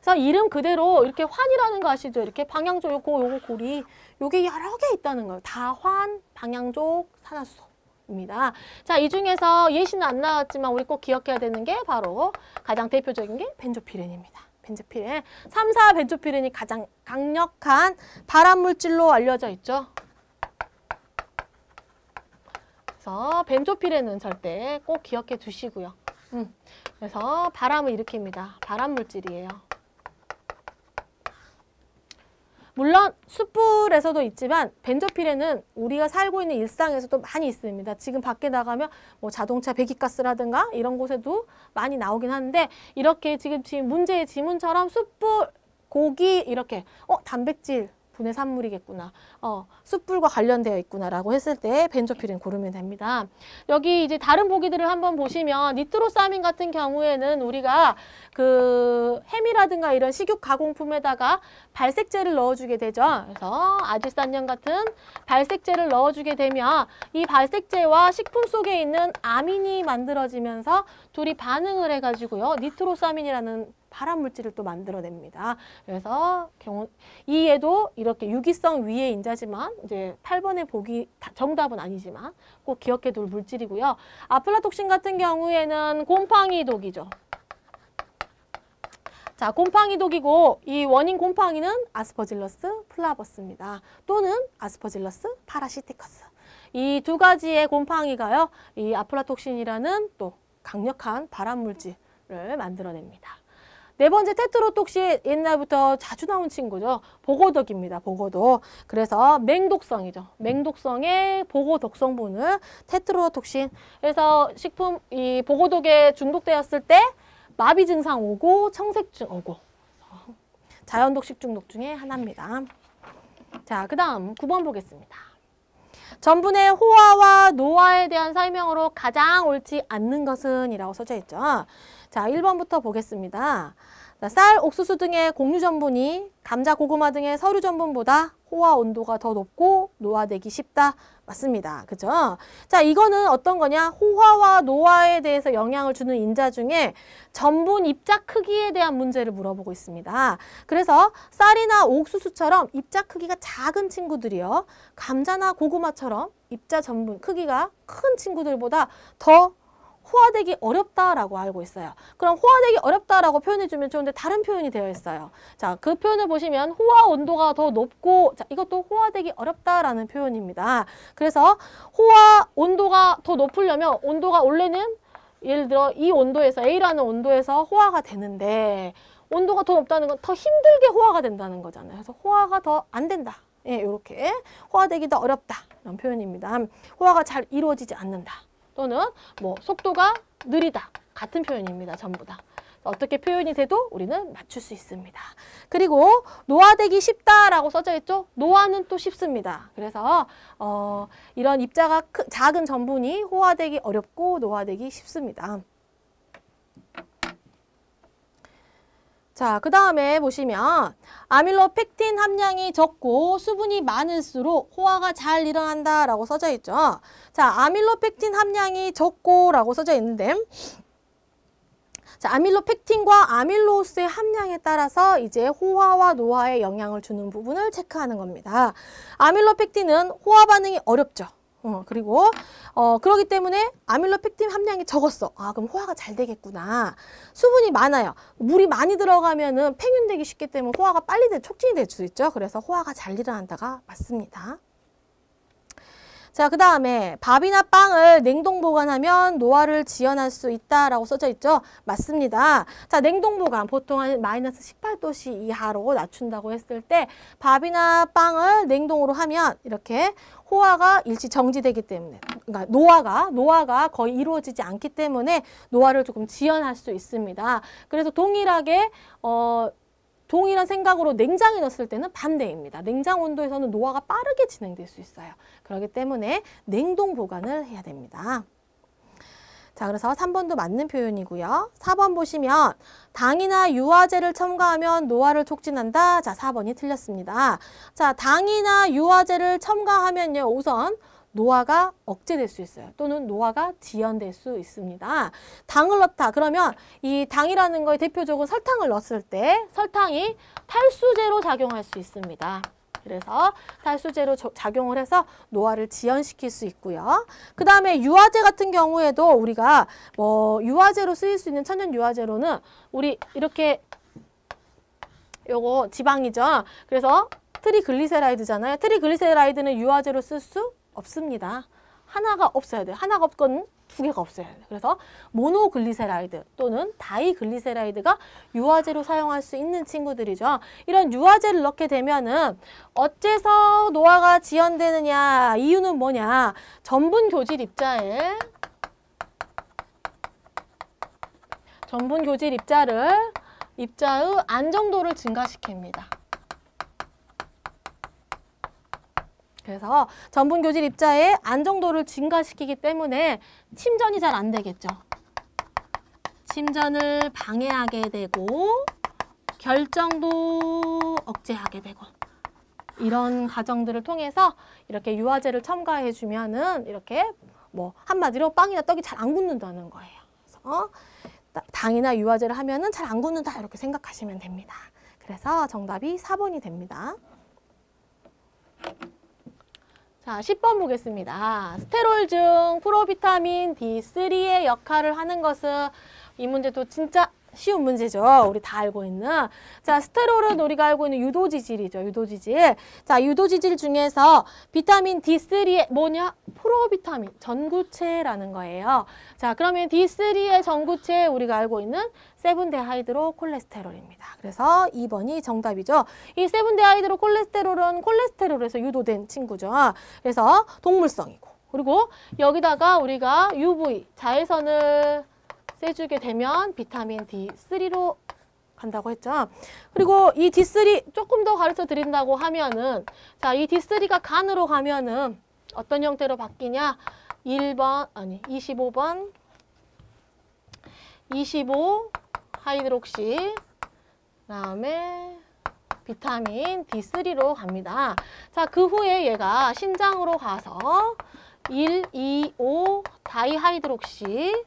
S1: 그래서 이름 그대로 이렇게 환이라는 거 아시죠? 이렇게 방향조 요거 요거 고리 요게 여러 개 있다는 거예요. 다환, 방향족, 산화수소. 입니다. 자, 이 중에서 예시는 안 나왔지만 우리 꼭 기억해야 되는 게 바로 가장 대표적인 게 벤조피렌입니다. 벤조피렌. 삼사 벤조피렌이 가장 강력한 발암 물질로 알려져 있죠. 그래서 벤조피렌은 절대 꼭 기억해 두시고요. 음. 그래서 바람을 일으킵니다. 발암 물질이에요. 물론 숯불에서도 있지만 벤저필에는 우리가 살고 있는 일상에서도 많이 있습니다. 지금 밖에 나가면 뭐 자동차 배기가스라든가 이런 곳에도 많이 나오긴 하는데 이렇게 지금 지금 문제의 지문처럼 숯불 고기 이렇게 어 단백질 분해 산물이겠구나. 어, 숯불과 관련되어 있구나라고 했을 때 벤조필은 고르면 됩니다. 여기 이제 다른 보기들을 한번 보시면 니트로사민 같은 경우에는 우리가 그 햄이라든가 이런 식육 가공품에다가 발색제를 넣어주게 되죠. 그래서 아질산염 같은 발색제를 넣어주게 되면 이 발색제와 식품 속에 있는 아민이 만들어지면서 둘이 반응을 해가지고요. 니트로사민이라는 발암 물질을 또 만들어냅니다. 그래서 경우 이에도 이렇게 유기성 위의 인자지만 이제 8번의 보기 정답은 아니지만 꼭 기억해 둘 물질이고요. 아플라톡신 같은 경우에는 곰팡이 독이죠. 자, 곰팡이 독이고 이 원인 곰팡이는 아스퍼질러스 플라버스입니다. 또는 아스퍼질러스 파라시티커스. 이 두 가지의 곰팡이가요. 이 아플라톡신이라는 또 강력한 발암 물질을 만들어냅니다. 네 번째 테트로톡시 옛날부터 자주 나온 친구죠. 보고덕입니다. 보고덕. 그래서 맹독성이죠. 맹독성의 보고덕 성분은 테트로톡신 그래서 식품 이 보고덕에 중독되었을 때 마비 증상 오고 청색증 오고 자연 독식 중독 중에 하나입니다. 자, 그다음 9번 보겠습니다. 전분의 호화와 노화에 대한 설명으로 가장 옳지 않는 것은 이라고 써져 있죠. 자, 1번부터 보겠습니다. 자, 쌀, 옥수수 등의 공유 전분이 감자, 고구마 등의 서류 전분보다 호화 온도가 더 높고 노화되기 쉽다. 맞습니다. 그죠? 자, 이거는 어떤 거냐? 호화와 노화에 대해서 영향을 주는 인자 중에 전분 입자 크기에 대한 문제를 물어보고 있습니다. 그래서 쌀이나 옥수수처럼 입자 크기가 작은 친구들이요. 감자나 고구마처럼 입자 전분 크기가 큰 친구들보다 더 호화되기 어렵다라고 알고 있어요. 그럼 호화되기 어렵다라고 표현해주면 좋은데 다른 표현이 되어 있어요. 자, 그 표현을 보시면 호화 온도가 더 높고 자, 이것도 호화되기 어렵다라는 표현입니다. 그래서 호화 온도가 더 높으려면 온도가 원래는 예를 들어 이 온도에서 A라는 온도에서 호화가 되는데 온도가 더 높다는 건 더 힘들게 호화가 된다는 거잖아요. 그래서 호화가 더 안 된다. 예, 이렇게 호화되기 도 어렵다. 이런 표현입니다. 호화가 잘 이루어지지 않는다. 또는 뭐 속도가 느리다 같은 표현입니다. 전부 다. 어떻게 표현이 돼도 우리는 맞출 수 있습니다. 그리고 노화되기 쉽다라고 써져 있죠. 노화는 또 쉽습니다. 그래서 어, 이런 입자가 크, 작은 전분이 호화되기 어렵고 노화되기 쉽습니다. 자, 그 다음에 보시면 아밀로펙틴 함량이 적고 수분이 많을수록 호화가 잘 일어난다라고 써져 있죠. 자, 아밀로펙틴 함량이 적고라고 써져 있는데 자, 아밀로펙틴과 아밀로스의 함량에 따라서 이제 호화와 노화에 영향을 주는 부분을 체크하는 겁니다. 아밀로펙틴은 호화 반응이 어렵죠. 어, 그리고 어, 그러기 때문에 아밀로펙틴 함량이 적었어. 아, 그럼 호화가 잘 되겠구나. 수분이 많아요. 물이 많이 들어가면은 팽윤되기 쉽기 때문에 호화가 빨리 돼, 촉진이 될 수 있죠. 그래서 호화가 잘 일어난다가 맞습니다. 자, 그 다음에 밥이나 빵을 냉동 보관하면 노화를 지연할 수 있다라고 써져 있죠. 맞습니다. 자, 냉동 보관 보통 한 마이너스 18도씨 이하로 낮춘다고 했을 때 밥이나 빵을 냉동으로 하면 이렇게 호화가 일시 정지되기 때문에 그러니까 노화가 노화가 거의 이루어지지 않기 때문에 노화를 조금 지연할 수 있습니다. 그래서 동일하게 어 동일한 생각으로 냉장에 넣었을 때는 반대입니다. 냉장 온도에서는 노화가 빠르게 진행될 수 있어요. 그렇기 때문에 냉동 보관을 해야 됩니다. 자, 그래서 3번도 맞는 표현이고요. 4번 보시면 당이나 유화제를 첨가하면 노화를 촉진한다. 자, 4번이 틀렸습니다. 자, 당이나 유화제를 첨가하면요. 우선 노화가 억제될 수 있어요. 또는 노화가 지연될 수 있습니다. 당을 넣다. 그러면 이 당이라는 거의 대표적인 설탕을 넣었을 때 설탕이 탈수제로 작용할 수 있습니다. 그래서 탈수제로 작용을 해서 노화를 지연시킬 수 있고요. 그 다음에 유화제 같은 경우에도 우리가 뭐 유화제로 쓰일 수 있는 천연 유화제로는 우리 이렇게 요거 지방이죠. 그래서 트리글리세라이드잖아요. 트리글리세라이드는 유화제로 쓸 수 없습니다. 하나가 없어야 돼요. 하나가 없건 두 개가 없어요. 그래서 모노글리세라이드 또는 다이글리세라이드가 유화제로 사용할 수 있는 친구들이죠. 이런 유화제를 넣게 되면은 어째서 노화가 지연되느냐 이유는 뭐냐 전분 교질 입자에 전분 교질 입자를 입자의 안정도를 증가시킵니다. 그래서 전분 교질 입자의 안정도를 증가시키기 때문에 침전이 잘 안 되겠죠. 침전을 방해하게 되고 결정도 억제하게 되고 이런 과정들을 통해서 이렇게 유화제를 첨가해 주면은 이렇게 뭐 한마디로 빵이나 떡이 잘 안 굳는다는 거예요. 그래서 어? 당이나 유화제를 하면은 잘 안 굳는다 이렇게 생각하시면 됩니다. 그래서 정답이 4번이 됩니다. 자, 10번 보겠습니다. 스테롤 중 프로비타민 D3의 역할을 하는 것은 이 문제도 진짜 쉬운 문제죠. 우리 다 알고 있는. 자, 스테롤은 우리가 알고 있는 유도지질이죠. 유도지질. 자, 유도지질 중에서 비타민 D3의 뭐냐? 프로비타민, 전구체라는 거예요. 자, 그러면 D3의 전구체 우리가 알고 있는 세븐데하이드로 콜레스테롤입니다. 그래서 2번이 정답이죠. 이 세븐데하이드로 콜레스테롤은 콜레스테롤에서 유도된 친구죠. 그래서 동물성이고. 그리고 여기다가 우리가 UV, 자외선을 떼주게 되면 비타민 D3로 간다고 했죠. 그리고 이 D3 조금 더 가르쳐 드린다고 하면은 자, 이 D3가 간으로 가면은 어떤 형태로 바뀌냐? 1번 아니 25번 25 하이드록시 그다음에 비타민 D3로 갑니다. 자, 그 후에 얘가 신장으로 가서 1, 2, 5 다이하이드록시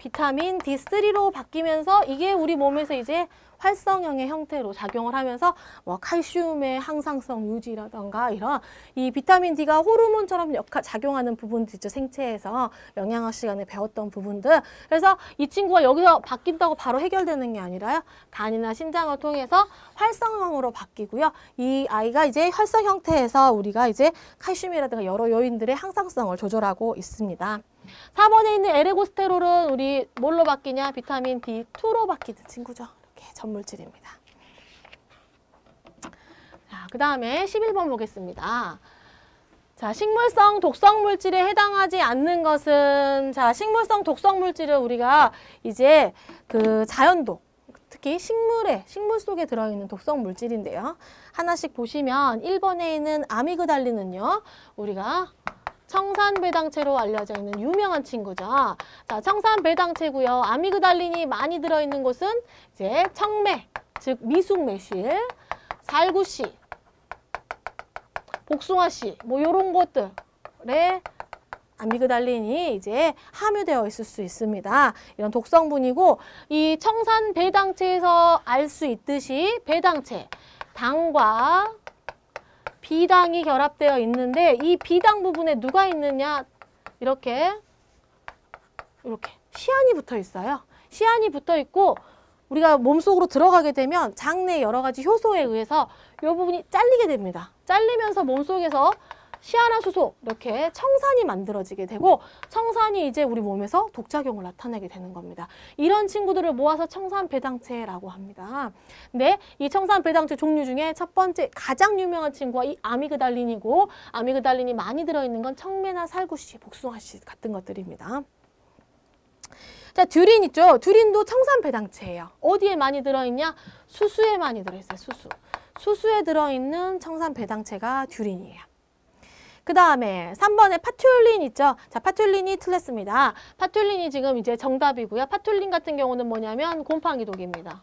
S1: 비타민 D3로 바뀌면서 이게 우리 몸에서 이제 활성형의 형태로 작용을 하면서 뭐 칼슘의 항상성 유지라던가 이런 이 비타민 D가 호르몬처럼 역할 작용하는 부분도 있죠. 생체에서 영양학 시간에 배웠던 부분들. 그래서 이 친구가 여기서 바뀐다고 바로 해결되는 게 아니라요. 간이나 신장을 통해서 활성형으로 바뀌고요. 이 아이가 이제 혈성 형태에서 우리가 이제 칼슘이라든가 여러 요인들의 항상성을 조절하고 있습니다. 4번에 있는 에레고스테롤은 우리 뭘로 바뀌냐? 비타민 D2로 바뀌는 친구죠. 선물질입니다 자, 그 다음에 11번 보겠습니다. 자, 식물성 독성 물질에 해당하지 않는 것은 자, 식물성 독성 물질을 우리가 이제 그자연도 특히 식물에 식물 속에 들어 있는 독성 물질인데요. 하나씩 보시면 1번에 있는 아미그달리는요 우리가 청산배당체로 알려져 있는 유명한 친구죠. 자, 청산배당체고요. 아미그달린이 많이 들어있는 곳은 이제 청매, 즉 미숙매실, 살구씨, 복숭아씨, 뭐요런 것들에 아미그달린이 이제 함유되어 있을 수 있습니다. 이런 독성분이고 이 청산 배당체에서 알 수 있듯이 배당체, 당과 비당이 결합되어 있는데 이비당 부분에 누가 있느냐 이렇게 이렇게 시안이 붙어 있어요. 시안이 붙어 있고 우리가 몸속으로 들어가게 되면 장내 여러 가지 효소에 의해서 이 부분이 잘리게 됩니다. 잘리면서 몸속에서 시아나수소 이렇게 청산이 만들어지게 되고 청산이 이제 우리 몸에서 독작용을 나타내게 되는 겁니다. 이런 친구들을 모아서 청산 배당체라고 합니다. 네, 이 청산 배당체 종류 중에 첫 번째 가장 유명한 친구가 이 아미그달린이고 아미그달린이 많이 들어있는 건 청매나 살구씨, 복숭아씨 같은 것들입니다. 자, 듀린 있죠? 듀린도 청산 배당체예요. 어디에 많이 들어있냐? 수수에 많이 들어있어요, 수수. 수수에 들어있는 청산 배당체가 듀린이에요. 그 다음에 3번에 파툴린 있죠. 자, 파툴린이 틀렸습니다. 파툴린이 지금 이제 정답이고요. 파툴린 같은 경우는 뭐냐면 곰팡이 독입니다.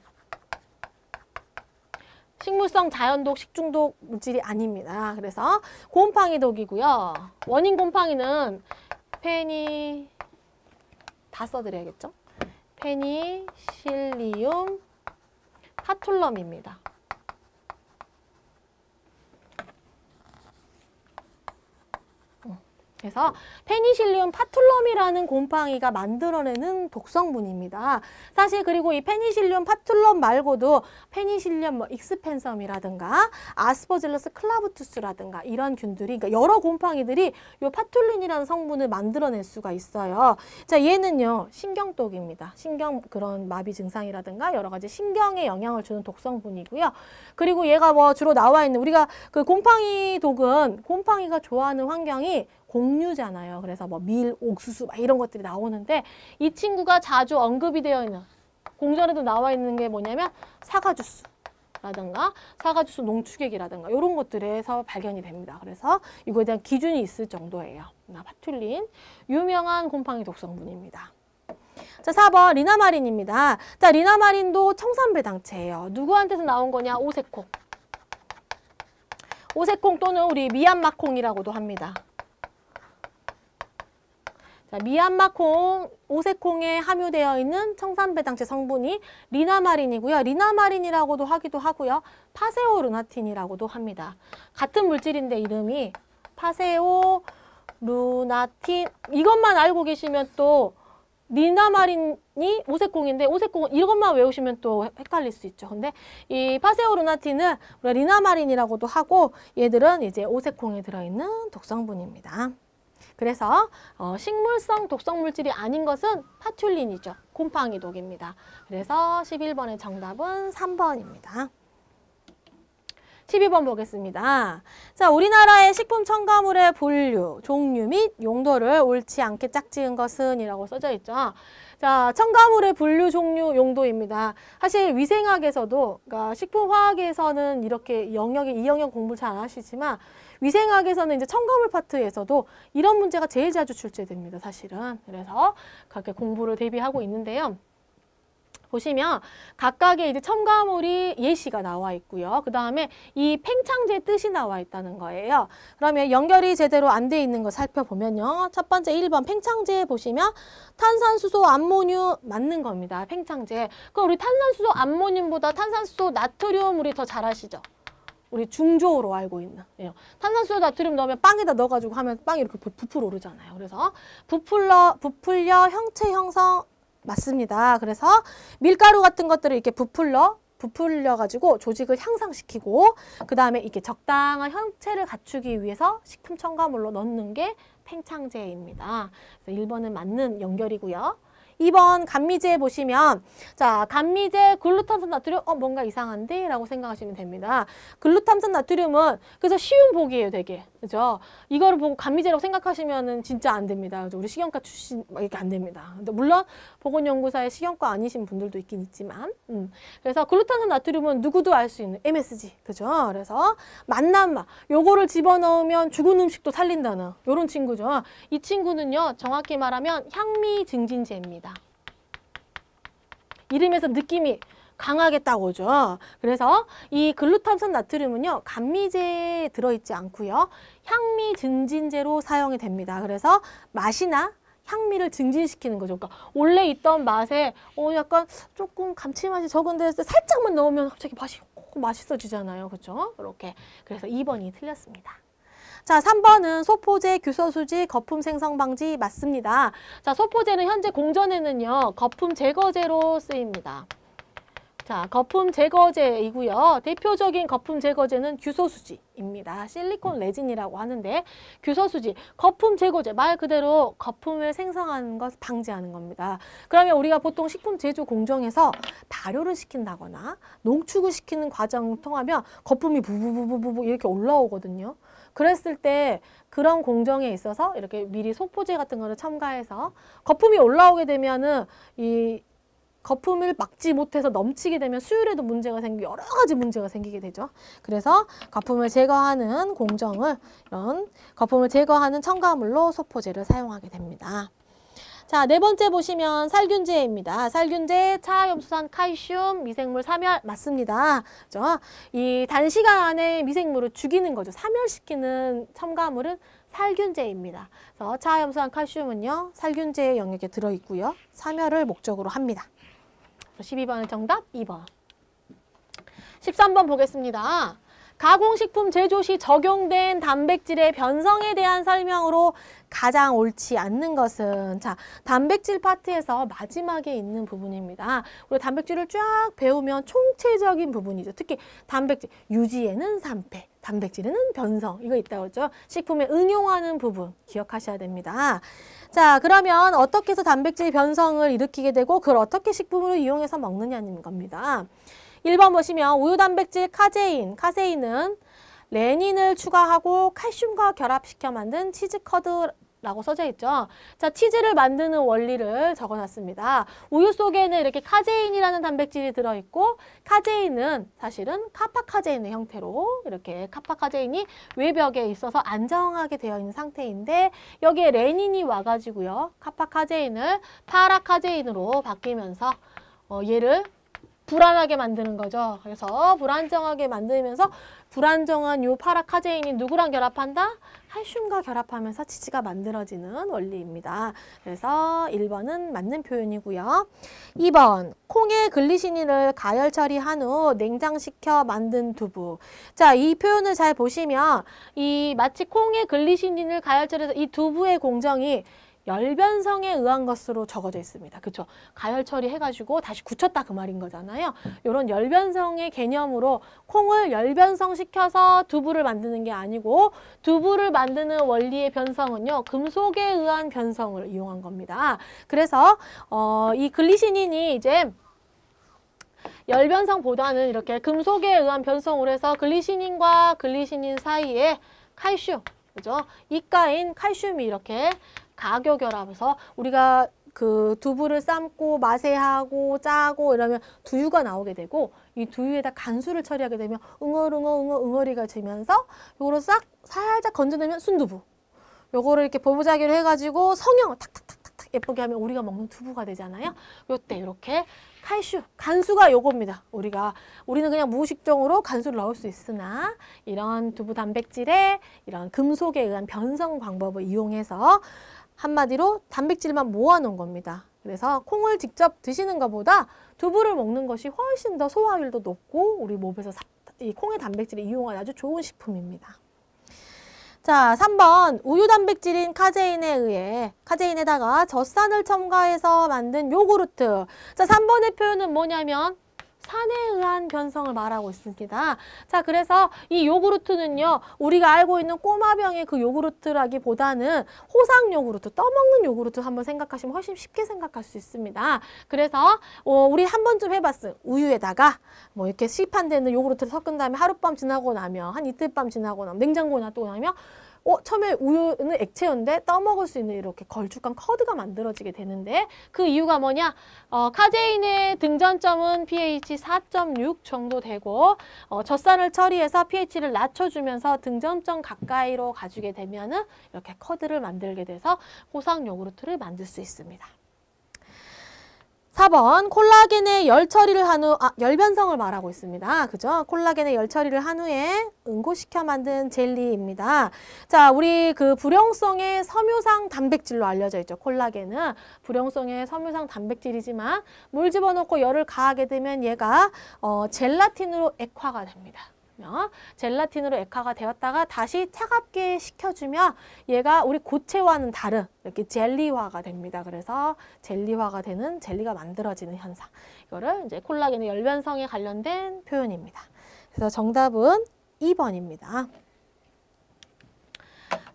S1: 식물성 자연독, 식중독 물질이 아닙니다. 그래서 곰팡이 독이고요. 원인 곰팡이는 페니 다 써드려야겠죠? 페니실리움 파툴럼입니다. 그래서 페니실리움 파툴럼이라는 곰팡이가 만들어내는 독성분입니다. 사실 그리고 이 페니실리움 파툴럼 말고도 페니실리움 뭐 익스펜섬이라든가 아스퍼질러스 클라부투스라든가 이런 균들이 그러니까 여러 곰팡이들이 이 파툴린이라는 성분을 만들어낼 수가 있어요. 자 얘는요 신경독입니다. 신경 그런 마비 증상이라든가 여러 가지 신경에 영향을 주는 독성분이고요. 그리고 얘가 뭐 주로 나와 있는 우리가 그 곰팡이 독은 곰팡이가 좋아하는 환경이 공유잖아요. 그래서 뭐 밀, 옥수수 막 이런 것들이 나오는데 이 친구가 자주 언급이 되어 있는 공전에도 나와 있는 게 뭐냐면 사과 주스. 라든가 사과 주스 농축액이라든가 이런 것들에서 발견이 됩니다. 그래서 이거에 대한 기준이 있을 정도예요. 나파툴린 유명한 곰팡이 독성분입니다. 자, 4번 리나마린입니다. 자, 리나마린도 청산배당체예요. 누구한테서 나온 거냐? 오색콩. 오색콩 또는 우리 미얀마콩이라고도 합니다. 자, 미얀마콩, 오색콩에 함유되어 있는 청산배당체 성분이 리나마린이고요. 리나마린이라고도 하기도 하고요. 파세오르나틴이라고도 합니다. 같은 물질인데 이름이 파세오르나틴 이것만 알고 계시면 또 리나마린이 오색콩인데 오색콩 이것만 외우시면 또 헷갈릴 수 있죠. 근데 이 파세오르나틴은 리나마린이라고도 하고 얘들은 이제 오색콩에 들어있는 독성분입니다. 그래서 어, 식물성 독성 물질이 아닌 것은 파출린이죠 곰팡이 독입니다. 그래서 11번의 정답은 3번입니다. 12번 보겠습니다. 자, 우리나라의 식품 첨가물의 분류, 종류 및 용도를 옳지 않게 짝지은 것은 이라고 써져 있죠. 자, 첨가물의 분류 종류 용도입니다. 사실 위생학에서도, 그러니까 식품화학에서는 이렇게 영역이 이 영역 공부 잘 안 하시지만 위생학에서는 이제 첨가물 파트에서도 이런 문제가 제일 자주 출제됩니다. 사실은. 그래서 그렇게 공부를 대비하고 있는데요. 보시면 각각의 이제 첨가물이 예시가 나와 있고요. 그 다음에 이 팽창제 뜻이 나와 있다는 거예요. 그러면 연결이 제대로 안 돼 있는 거 살펴보면요. 첫 번째 일 번 팽창제 보시면 탄산수소, 암모늄 맞는 겁니다. 팽창제. 그럼 우리 탄산수소, 암모늄보다 탄산수소, 나트륨 우리 더 잘 아시죠? 우리 중조로 알고 있는 예. 탄산수에 다트륨 넣으면 빵에다 넣어가지고 하면 빵이 이렇게 부풀 오르잖아요. 그래서 부풀러 부풀려 형체 형성 맞습니다. 그래서 밀가루 같은 것들을 이렇게 부풀러 부풀려가지고 조직을 향상시키고 그 다음에 이게 렇 적당한 형체를 갖추기 위해서 식품 첨가물로 넣는 게 팽창제입니다. 그래서 1번은 맞는 연결이고요. 2번 감미제 보시면 자 감미제 글루탐산 나트륨 어 뭔가 이상한데? 라고 생각하시면 됩니다. 글루탐산 나트륨은 그래서 쉬운 복이에요 되게. 그죠? 이거를 보고 감미제라고 생각하시면은 진짜 안 됩니다. 그죠? 우리 식용과 출신 이렇게 안 됩니다. 근데 물론 보건연구사의 식용과 아니신 분들도 있긴 있지만 음. 그래서 글루탄산 나트륨은 누구도 알 수 있는 MSG. 그죠? 그래서 만남마 요거를 집어넣으면 죽은 음식도 살린다는 요런 친구죠. 이 친구는요 정확히 말하면 향미 증진제입니다. 이름에서 느낌이 강하겠다고죠 그래서 이 글루탐산 나트륨은요. 감미제에 들어있지 않고요. 향미 증진제로 사용이 됩니다. 그래서 맛이나 향미를 증진시키는 거죠. 그러니까 원래 있던 맛에 어 약간 조금 감칠맛이 적은데 살짝만 넣으면 갑자기 맛이 맛있어지잖아요. 그렇죠? 이렇게. 그래서 2번이 틀렸습니다. 자, 3번은 소포제, 규소수지, 거품 생성 방지 맞습니다. 자, 소포제는 현재 공전에는요. 거품 제거제로 쓰입니다. 자, 거품 제거제이고요. 대표적인 거품 제거제는 규소수지입니다. 실리콘 레진이라고 하는데 규소수지, 거품 제거제 말 그대로 거품을 생성하는 것 방지하는 겁니다. 그러면 우리가 보통 식품 제조 공정에서 발효를 시킨다거나 농축을 시키는 과정을 통하면 거품이 부부부부부 이렇게 올라오거든요. 그랬을 때 그런 공정에 있어서 이렇게 미리 속포제 같은 거를 첨가해서 거품이 올라오게 되면은 이 거품을 막지 못해서 넘치게 되면 수율에도 문제가 생기고 여러 가지 문제가 생기게 되죠. 그래서 거품을 제거하는 공정을 이런 거품을 제거하는 첨가물로 소포제를 사용하게 됩니다. 자, 네 번째 보시면 살균제입니다. 살균제, 차염수산, 칼슘, 미생물 사멸 맞습니다. 그죠이 단시간에 미생물을 죽이는 거죠. 사멸시키는 첨가물은 살균제입니다. 그래서 차염수산, 칼슘은요. 살균제의 영역에 들어 있고요. 사멸을 목적으로 합니다. 그래 12번의 정답 2번. 13번 보겠습니다. 가공식품 제조 시 적용된 단백질의 변성에 대한 설명으로 가장 옳지 않는 것은 자 단백질 파트에서 마지막에 있는 부분입니다. 우리 단백질을 쫙 배우면 총체적인 부분이죠. 특히 단백질 유지에는 산패, 단백질에는 변성 이거 있다고 했죠. 식품에 응용하는 부분 기억하셔야 됩니다. 자 그러면 어떻게 해서 단백질 변성을 일으키게 되고 그걸 어떻게 식품으로 이용해서 먹느냐는 겁니다. 1번 보시면 우유단백질 카제인, 카세인은 레닌을 추가하고 칼슘과 결합시켜 만든 치즈커드 라고 써져 있죠. 자, 치즈를 만드는 원리를 적어놨습니다. 우유 속에는 이렇게 카제인이라는 단백질이 들어있고 카제인은 사실은 카파카제인의 형태로 이렇게 카파카제인이 외벽에 있어서 안정하게 되어 있는 상태인데 여기에 레닌이 와가지고요. 카파카제인을 파라카제인으로 바뀌면서 어, 얘를 불안하게 만드는 거죠. 그래서 불안정하게 만들면서 불안정한 요 파라카제인이 누구랑 결합한다? 칼슘과 결합하면서 치즈가 만들어지는 원리입니다. 그래서 1번은 맞는 표현이고요. 2번 콩의 글리시닌을 가열 처리한 후 냉장시켜 만든 두부. 자, 이 표현을 잘 보시면 이 마치 콩의 글리시닌을 가열 처리해서 이 두부의 공정이 열변성에 의한 것으로 적어져 있습니다. 그렇죠? 가열 처리해가지고 다시 굳혔다 그 말인 거잖아요. 이런 열변성의 개념으로 콩을 열변성시켜서 두부를 만드는 게 아니고 두부를 만드는 원리의 변성은요. 금속에 의한 변성을 이용한 겁니다. 그래서 어, 이 글리시닌이 이제 열변성보다는 이렇게 금속에 의한 변성으로 해서 글리시닌과 글리시닌 사이에 칼슘, 그죠? 이가인 칼슘이 이렇게 가격 결합해서 우리가 그 두부를 삶고 마세하고 짜고 이러면 두유가 나오게 되고 이 두유에다 간수를 처리하게 되면 응어응어 응어 응어리가 지면서 요거를 싹 살짝 건져내면 순두부 요거를 이렇게 보부자기로 해가지고 성형을 탁탁탁탁탁 예쁘게 하면 우리가 먹는 두부가 되잖아요 요때 이렇게 칼슘 간수가 요겁니다 우리가 우리는 그냥 무의식적으로 간수를 넣을 수 있으나 이런 두부 단백질에 이런 금속에 의한 변성 방법을 이용해서 한마디로 단백질만 모아놓은 겁니다. 그래서 콩을 직접 드시는 것보다 두부를 먹는 것이 훨씬 더 소화율도 높고 우리 몸에서 이 콩의 단백질을 이용한 아주 좋은 식품입니다. 자, 3번 우유 단백질인 카제인에 의해 카제인에다가 젖산을 첨가해서 만든 요구르트. 자, 3번의 표현은 뭐냐면 산에 의한 변성을 말하고 있습니다. 자, 그래서 이 요구르트는요, 우리가 알고 있는 꼬마병의 그 요구르트라기보다는 호상 요구르트, 떠먹는 요구르트 한번 생각하시면 훨씬 쉽게 생각할 수 있습니다. 그래서 어, 우리 한 번쯤 해봤음 우유에다가 뭐 이렇게 시판되는 요구르트를 섞은 다음에 하룻밤 지나고 나면 한 이틀 밤 지나고 나면 냉장고에 놔두고 나면 어, 처음에 우유는 액체였는데 떠먹을 수 있는 이렇게 걸쭉한 커드가 만들어지게 되는데 그 이유가 뭐냐? 어, 카제인의 등전점은 pH 4.6 정도 되고 어, 젖산을 처리해서 pH를 낮춰주면서 등전점 가까이로 가주게 되면은 이렇게 커드를 만들게 돼서 호상 요구르트를 만들 수 있습니다. 4번 콜라겐의 열 처리를 한 후, 아, 열 변성을 말하고 있습니다. 그죠? 콜라겐의 열 처리를 한 후에 응고시켜 만든 젤리입니다. 자, 우리 그 불용성의 섬유상 단백질로 알려져 있죠. 콜라겐은 불용성의 섬유상 단백질이지만 물 집어넣고 열을 가하게 되면 얘가 어, 젤라틴으로 액화가 됩니다. 식혀면 어? 젤라틴으로 액화가 되었다가 다시 차갑게 식혀주면 얘가 우리 고체와는 다른 이렇게 젤리화가 됩니다. 그래서 젤리화가 되는 젤리가 만들어지는 현상. 이거를 이제 콜라겐의 열변성에 관련된 표현입니다. 그래서 정답은 2번입니다.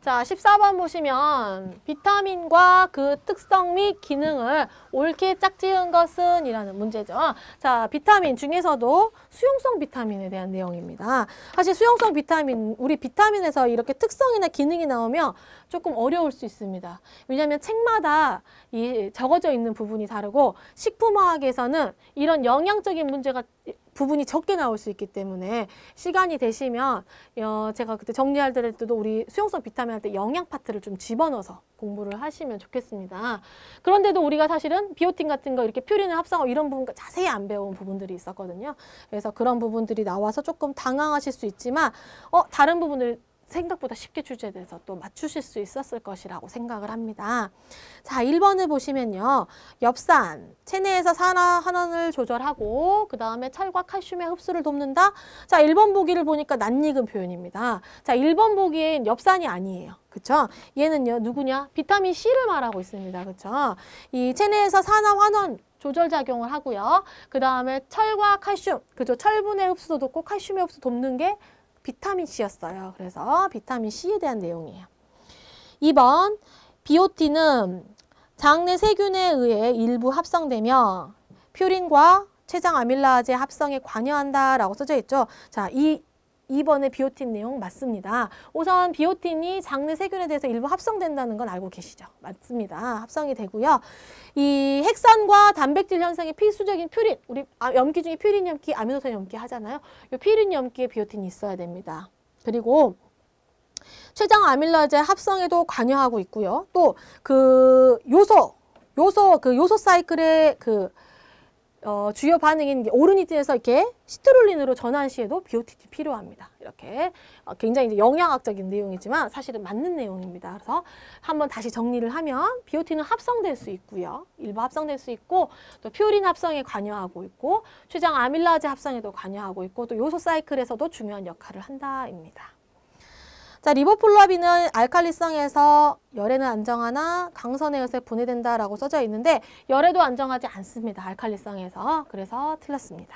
S1: 자, 14번 보시면 비타민과 그 특성 및 기능을 옳게 짝지은 것은 이라는 문제죠. 자, 비타민 중에서도 수용성 비타민에 대한 내용입니다. 사실 수용성 비타민, 우리 비타민에서 이렇게 특성이나 기능이 나오면 조금 어려울 수 있습니다. 왜냐하면 책마다 이 적어져 있는 부분이 다르고 식품화학에서는 이런 영양적인 문제가 부분이 적게 나올 수 있기 때문에 시간이 되시면 어, 제가 그때 정리할 때도 우리 수용성 비타민 할 때 영양 파트를 좀 집어넣어서 공부를 하시면 좋겠습니다. 그런데도 우리가 사실은 비오틴 같은 거 이렇게 퓨린을 합성하고 이런 부분과 자세히 안 배운 부분들이 있었거든요. 그래서 그런 부분들이 나와서 조금 당황하실 수 있지만 어 다른 부분을 생각보다 쉽게 출제돼서 또 맞추실 수 있었을 것이라고 생각을 합니다. 자, 1번을 보시면요. 엽산, 체내에서 산화환원을 조절하고 그 다음에 철과 칼슘의 흡수를 돕는다. 자, 1번 보기를 보니까 낯익은 표현입니다. 자, 1번 보기엔 엽산이 아니에요. 그쵸? 얘는요, 누구냐? 비타민 C를 말하고 있습니다. 그쵸? 이 체내에서 산화환원, 조절작용을 하고요. 그 다음에 철과 칼슘, 그죠? 철분의 흡수도 돕고 칼슘의 흡수 돕는 게 비타민C였어요. 그래서 비타민C에 대한 내용이에요. 2번 비오틴은 장내 세균에 의해 일부 합성되며 퓨린과 췌장 아밀라제 합성에 관여한다라고 써져 있죠. 자, 이 2번의 비오틴 내용 맞습니다. 우선 비오틴이 장내 세균에 대해서 일부 합성된다는 건 알고 계시죠? 맞습니다. 합성이 되고요. 이 핵산과 단백질 현상의 필수적인 퓨린, 우리 아, 염기 중에 퓨린 염기, 아미노산 염기 하잖아요. 이 퓨린 염기에 비오틴이 있어야 됩니다. 그리고 췌장 아밀라제 합성에도 관여하고 있고요. 또 그 요소, 요소, 그 요소 사이클의 그 어, 주요 반응인 오르니틴에서 이렇게 시트롤린으로 전환 시에도 BOTT 필요합니다. 이렇게 어, 굉장히 이제 영양학적인 내용이지만 사실은 맞는 내용입니다. 그래서 한번 다시 정리를 하면 BOT는 합성될 수 있고요. 일부 합성될 수 있고 또 퓨린 합성에 관여하고 있고 췌장 아밀라제 합성에도 관여하고 있고 또 요소 사이클에서도 중요한 역할을 한다입니다. 자, 리보폴라빈은 알칼리성에서 열에는 안정하나 강선에 의해 분해된다라고 써져 있는데 열에도 안정하지 않습니다. 알칼리성에서. 그래서 틀렸습니다.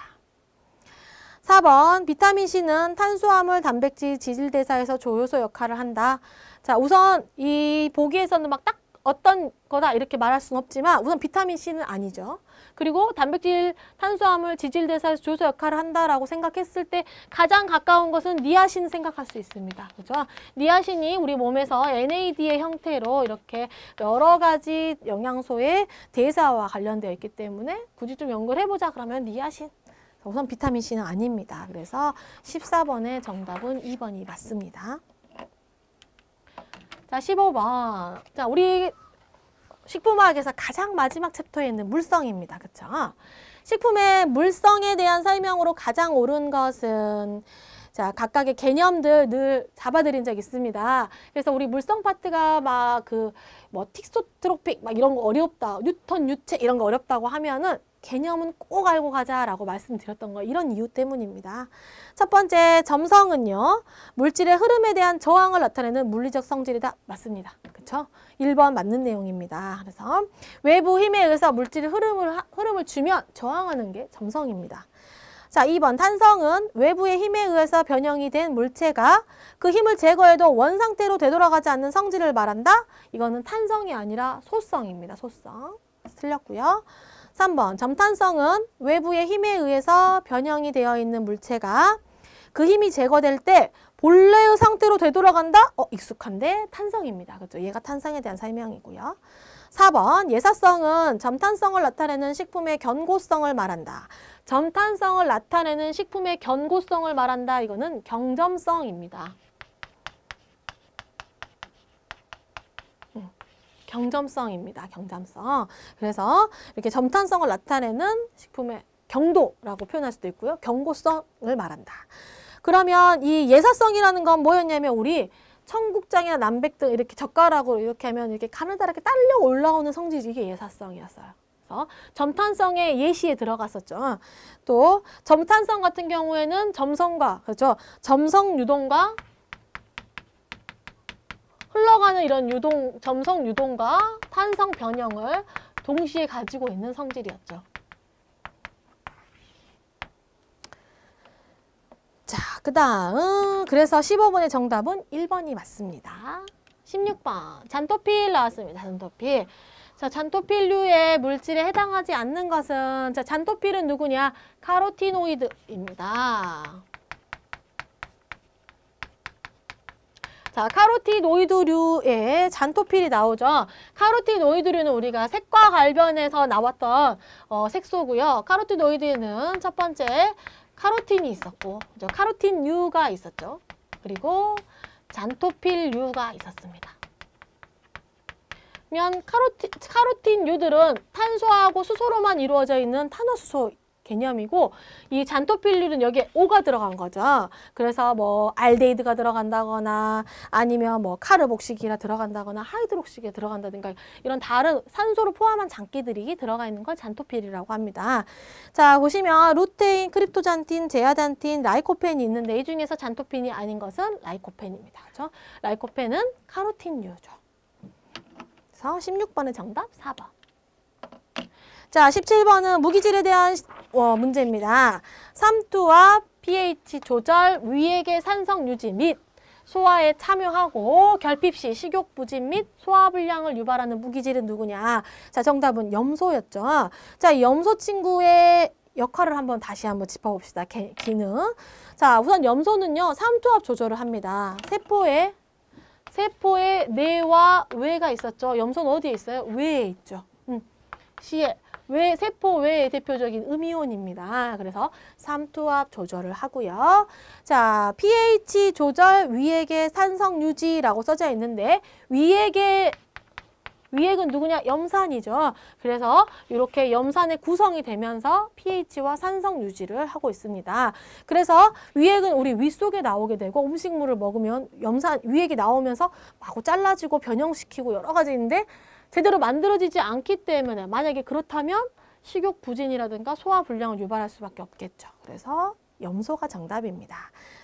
S1: 4번 비타민C는 탄수화물, 단백질, 지질 대사에서 조효소 역할을 한다. 자, 우선 이 보기에서는 막딱 어떤 거다 이렇게 말할 수는 없지만 우선 비타민C는 아니죠. 그리고 단백질 탄수화물 지질 대사에서 조소 역할을 한다라고 생각했을 때 가장 가까운 것은 니아신 생각할 수 있습니다. 그죠? 니아신이 우리 몸에서 NAD의 형태로 이렇게 여러 가지 영양소의 대사와 관련되어 있기 때문에 굳이 좀 연구를 해보자 그러면 니아신. 우선 비타민C는 아닙니다. 그래서 14번의 정답은 2번이 맞습니다. 자, 15번. 자, 우리 식품화학에서 가장 마지막 챕터에 있는 물성입니다. 그쵸? 식품의 물성에 대한 설명으로 가장 옳은 것은 자, 각각의 개념들 늘 잡아드린 적 있습니다. 그래서 우리 물성 파트가 막 그 뭐 틱소트로픽 막 이런 거 어렵다. 뉴턴 유체 이런 거 어렵다고 하면은 개념은 꼭 알고 가자라고 말씀드렸던 거 이런 이유 때문입니다. 첫 번째 점성은요. 물질의 흐름에 대한 저항을 나타내는 물리적 성질이다. 맞습니다. 그렇죠? 1번 맞는 내용입니다. 그래서 외부 힘에 의해서 물질의 흐름을, 흐름을 주면 저항하는 게 점성입니다. 자, 2번 탄성은 외부의 힘에 의해서 변형이 된 물체가 그 힘을 제거해도 원상태로 되돌아가지 않는 성질을 말한다. 이거는 탄성이 아니라 소성입니다. 소성. 틀렸고요. 3번 점탄성은 외부의 힘에 의해서 변형이 되어 있는 물체가 그 힘이 제거될 때 본래의 상태로 되돌아간다? 어, 익숙한데 탄성입니다. 그렇죠? 얘가 탄성에 대한 설명이고요. 4번 예사성은 점탄성을 나타내는 식품의 견고성을 말한다. 점탄성을 나타내는 식품의 견고성을 말한다. 이거는 경점성입니다. 경점성입니다. 경점성. 그래서 이렇게 점탄성을 나타내는 식품의 경도라고 표현할 수도 있고요. 경고성을 말한다. 그러면 이 예사성이라는 건 뭐였냐면 우리 청국장이나 남백 등 이렇게 젓가락으로 이렇게 하면 이렇게 가느다랗게 딸려 올라오는 성질이 이게 예사성이었어요. 그래서 점탄성의 예시에 들어갔었죠. 또 점탄성 같은 경우에는 점성과 그렇죠. 점성 유동과 흘러가는 이런 유동, 점성 유동과 탄성 변형을 동시에 가지고 있는 성질이었죠. 자, 그 다음 그래서 15번의 정답은 1번이 맞습니다. 16번 잔토필 나왔습니다. 잔토필. 자, 잔토필류의 물질에 해당하지 않는 것은 자, 잔토필은 누구냐? 카로티노이드입니다. 자, 카로티노이드류의 잔토필이 나오죠. 카로티노이드류는 우리가 색과 관련해서 나왔던 어, 색소고요. 카로티노이드에는 첫 번째 카로틴이 있었고 그죠? 카로틴류가 있었죠. 그리고 잔토필류가 있었습니다. 면 카로틴, 카로틴류들은 탄소하고 수소로만 이루어져 있는 탄화수소 개념이고 이 잔토필률은 여기에 오가 들어간 거죠. 그래서 뭐알데이드가 들어간다거나 아니면 뭐 카르복식이라 들어간다거나 하이드록식에 들어간다든가 이런 다른 산소를 포함한 장기들이 들어가 있는 걸 잔토필이라고 합니다. 자 보시면 루테인, 크립토잔틴, 제아잔틴, 라이코펜이 있는데 이 중에서 잔토필이 아닌 것은 라이코펜입니다. 그렇죠? 라이코펜은 카로틴류죠. 그래서 16번의 정답 4번. 자, 17번은 무기질에 대한 어, 문제입니다. 삼투와 pH 조절, 위액의 산성 유지 및 소화에 참여하고 결핍 시 식욕 부진 및 소화 불량을 유발하는 무기질은 누구냐? 자, 정답은 염소였죠. 자, 염소 친구의 역할을 한번 다시 한번 짚어봅시다. 개, 기능. 자, 우선 염소는요, 삼투압 조절을 합니다. 세포에 세포에 뇌와 외가 있었죠. 염소는 어디에 있어요? 외에 있죠. 음. 시에 외, 세포 외의 대표적인 음이온입니다. 그래서 삼투압 조절을 하고요. 자, pH 조절 위액의 산성 유지라고 써져 있는데 위액의 위액은 누구냐? 염산이죠. 그래서 이렇게 염산의 구성이 되면서 pH와 산성 유지를 하고 있습니다. 그래서 위액은 우리 위 속에 나오게 되고 음식물을 먹으면 염산 위액이 나오면서 마구 잘라지고 변형시키고 여러 가지있는데 제대로 만들어지지 않기 때문에 만약에 그렇다면 식욕 부진이라든가 소화 불량을 유발할 수밖에 없겠죠. 그래서 염소가 정답입니다.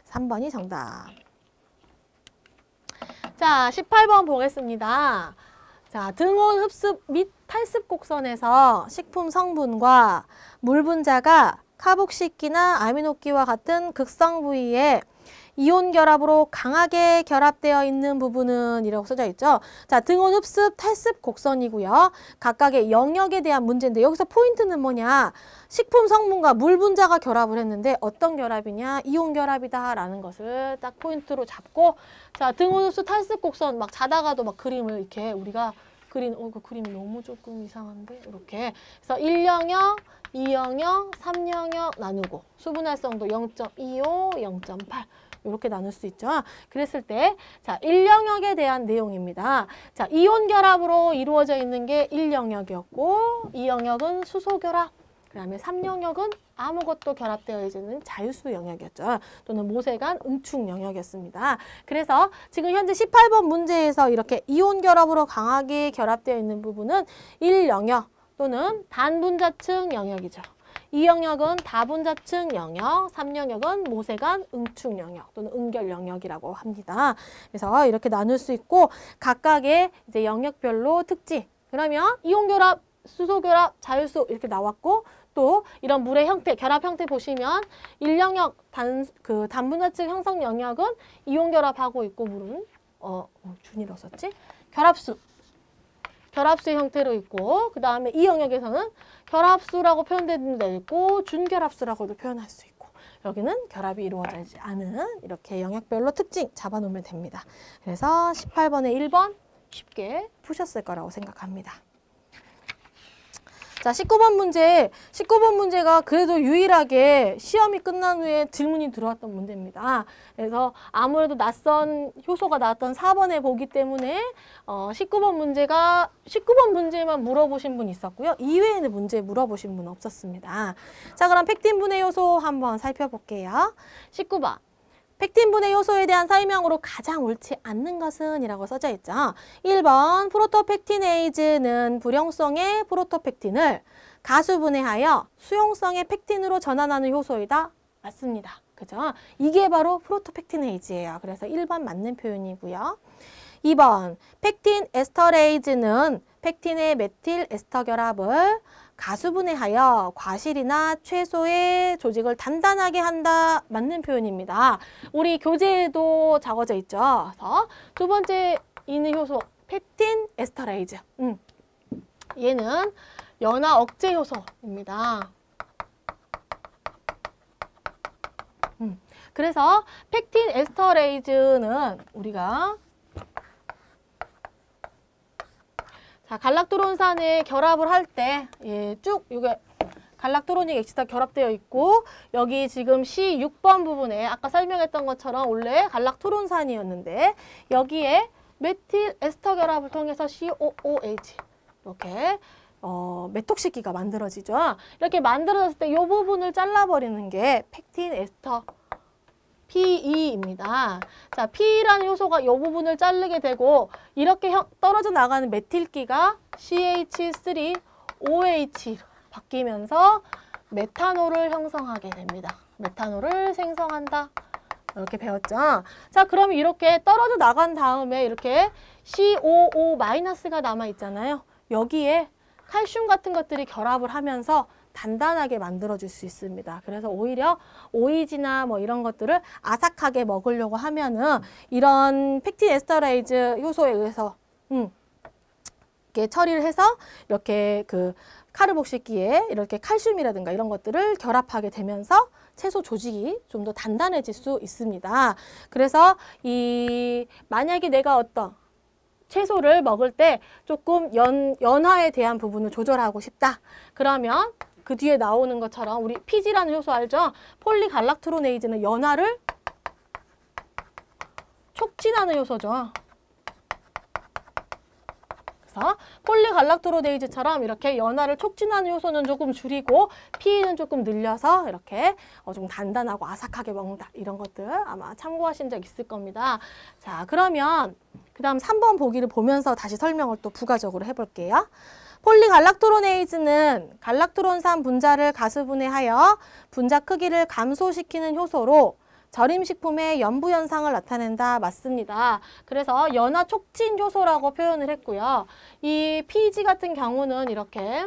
S1: 3번이 정답. 자, 18번 보겠습니다. 자, 등온 흡습 및 탈습 곡선에서 식품 성분과 물 분자가 카복식기나 아미노기와 같은 극성 부위에 이온 결합으로 강하게 결합되어 있는 부분은 이라고 써져 있죠. 자, 등온 흡습, 탈습 곡선이고요. 각각의 영역에 대한 문제인데 여기서 포인트는 뭐냐? 식품 성분과 물 분자가 결합을 했는데 어떤 결합이냐? 이온 결합이다라는 것을 딱 포인트로 잡고 자, 등온 흡습, 탈습 곡선 막 자다가도 막 그림을 이렇게 우리가 그린 어, 그 그림이 너무 조금 이상한데? 이렇게. 그래서 일영역 이영역 삼영역 나누고 수분 활성도 영점이오, 영점팔 이렇게 나눌 수 있죠. 그랬을 때 자, 1영역에 대한 내용입니다. 자, 이온 결합으로 이루어져 있는 게 1영역이었고 2영역은 수소 결합 그 다음에 3영역은 아무것도 결합되어 있는 자유수 영역이었죠. 또는 모세간 응축 영역이었습니다. 그래서 지금 현재 18번 문제에서 이렇게 이온 결합으로 강하게 결합되어 있는 부분은 1영역 또는 단분자층 영역이죠. 이 영역은 다분자층 영역, 삼영역은 모세관 응축 영역 또는 응결 영역이라고 합니다. 그래서 이렇게 나눌 수 있고 각각의 이제 영역별로 특징. 그러면 이온 결합, 수소 결합, 자율수 이렇게 나왔고 또 이런 물의 형태, 결합 형태 보시면 일영역 단 그 단분자층 형성 영역은 이온 결합하고 있고 물은 어, 어 준이로 썼지? 결합수 결합수의 형태로 있고 그 다음에 이 영역에서는 결합수라고 표현되는 데 있고 준결합수라고도 표현할 수 있고 여기는 결합이 이루어지지 않은 이렇게 영역별로 특징 잡아놓으면 됩니다. 그래서 18번에 1번 쉽게 푸셨을 거라고 생각합니다. 자, 19번 문제. 19번 문제가 그래도 유일하게 시험이 끝난 후에 질문이 들어왔던 문제입니다. 그래서 아무래도 낯선 효소가 나왔던 4번에 보기 때문에 어, 19번 문제가 19번 문제만 물어보신 분 있었고요. 이외에는 문제 물어보신 분 없었습니다. 자, 그럼 팩틴 분해 효소 한번 살펴볼게요. 19번. 팩틴분의 효소에 대한 설명으로 가장 옳지 않는 것은 이라고 써져 있죠. 1번 프로토펙틴에이즈는 불용성의 프로토펙틴을 가수분해하여 수용성의 펙틴으로 전환하는 효소이다. 맞습니다. 그죠? 이게 바로 프로토펙틴에이즈예요 그래서 1번 맞는 표현이고요. 2번 팩틴 에스터레이즈는 팩틴의 메틸 에스터 결합을 가수분해하여 과실이나 최소의 조직을 단단하게 한다 맞는 표현입니다. 우리 교재에도 적어져 있죠. 그래서 두 번째 있는 효소 펙틴 에스터레이즈. 음. 얘는 연화 억제 효소입니다. 음. 그래서 펙틴 에스터레이즈는 우리가 자, 아, 갈락토론산을 결합을 할 때 예, 쭉요게 갈락토론이 엑시타 결합되어 있고 여기 지금 C6번 부분에 아까 설명했던 것처럼 원래 갈락토론산이었는데 여기에 메틸 에스터 결합을 통해서 COOH 이렇게 어, 메톡시기가 만들어지죠. 이렇게 만들어졌을 때 요 부분을 잘라버리는 게팩틴 에스터 PE입니다. 자, PE라는 효소가 이 부분을 자르게 되고 이렇게 형, 떨어져 나가는 메틸기가 CH3OH 바뀌면서 메탄올을 형성하게 됩니다. 메탄올을 생성한다. 이렇게 배웠죠. 자, 그럼 이렇게 떨어져 나간 다음에 이렇게 COO- 가 남아 있잖아요. 여기에 칼슘 같은 것들이 결합을 하면서 단단하게 만들어줄 수 있습니다. 그래서 오히려 오이지나 뭐 이런 것들을 아삭하게 먹으려고 하면은 이런 팩틴 에스터라이즈 효소에 의해서 음, 이렇게 처리를 해서 이렇게 그 카르복식기에 이렇게 칼슘이라든가 이런 것들을 결합하게 되면서 채소 조직이 좀 더 단단해질 수 있습니다. 그래서 이 만약에 내가 어떤 채소를 먹을 때 조금 연, 연화에 대한 부분을 조절하고 싶다. 그러면 그 뒤에 나오는 것처럼 우리 피지라는 효소 알죠? 폴리갈락트로네이즈는 연화를 촉진하는 효소죠. 그래서 폴리갈락트로네이즈처럼 이렇게 연화를 촉진하는 효소는 조금 줄이고 피는 조금 늘려서 이렇게 어 좀 단단하고 아삭하게 먹는다. 이런 것들 아마 참고하신 적 있을 겁니다. 자, 그러면 그 다음 3번 보기를 보면서 다시 설명을 또 부가적으로 해볼게요. 폴리갈락토론에이즈는 갈락토론산 분자를 가수분해하여 분자 크기를 감소시키는 효소로 절임식품의 연부 현상을 나타낸다 맞습니다. 그래서 연화 촉진 효소라고 표현을 했고요. 이 PG 같은 경우는 이렇게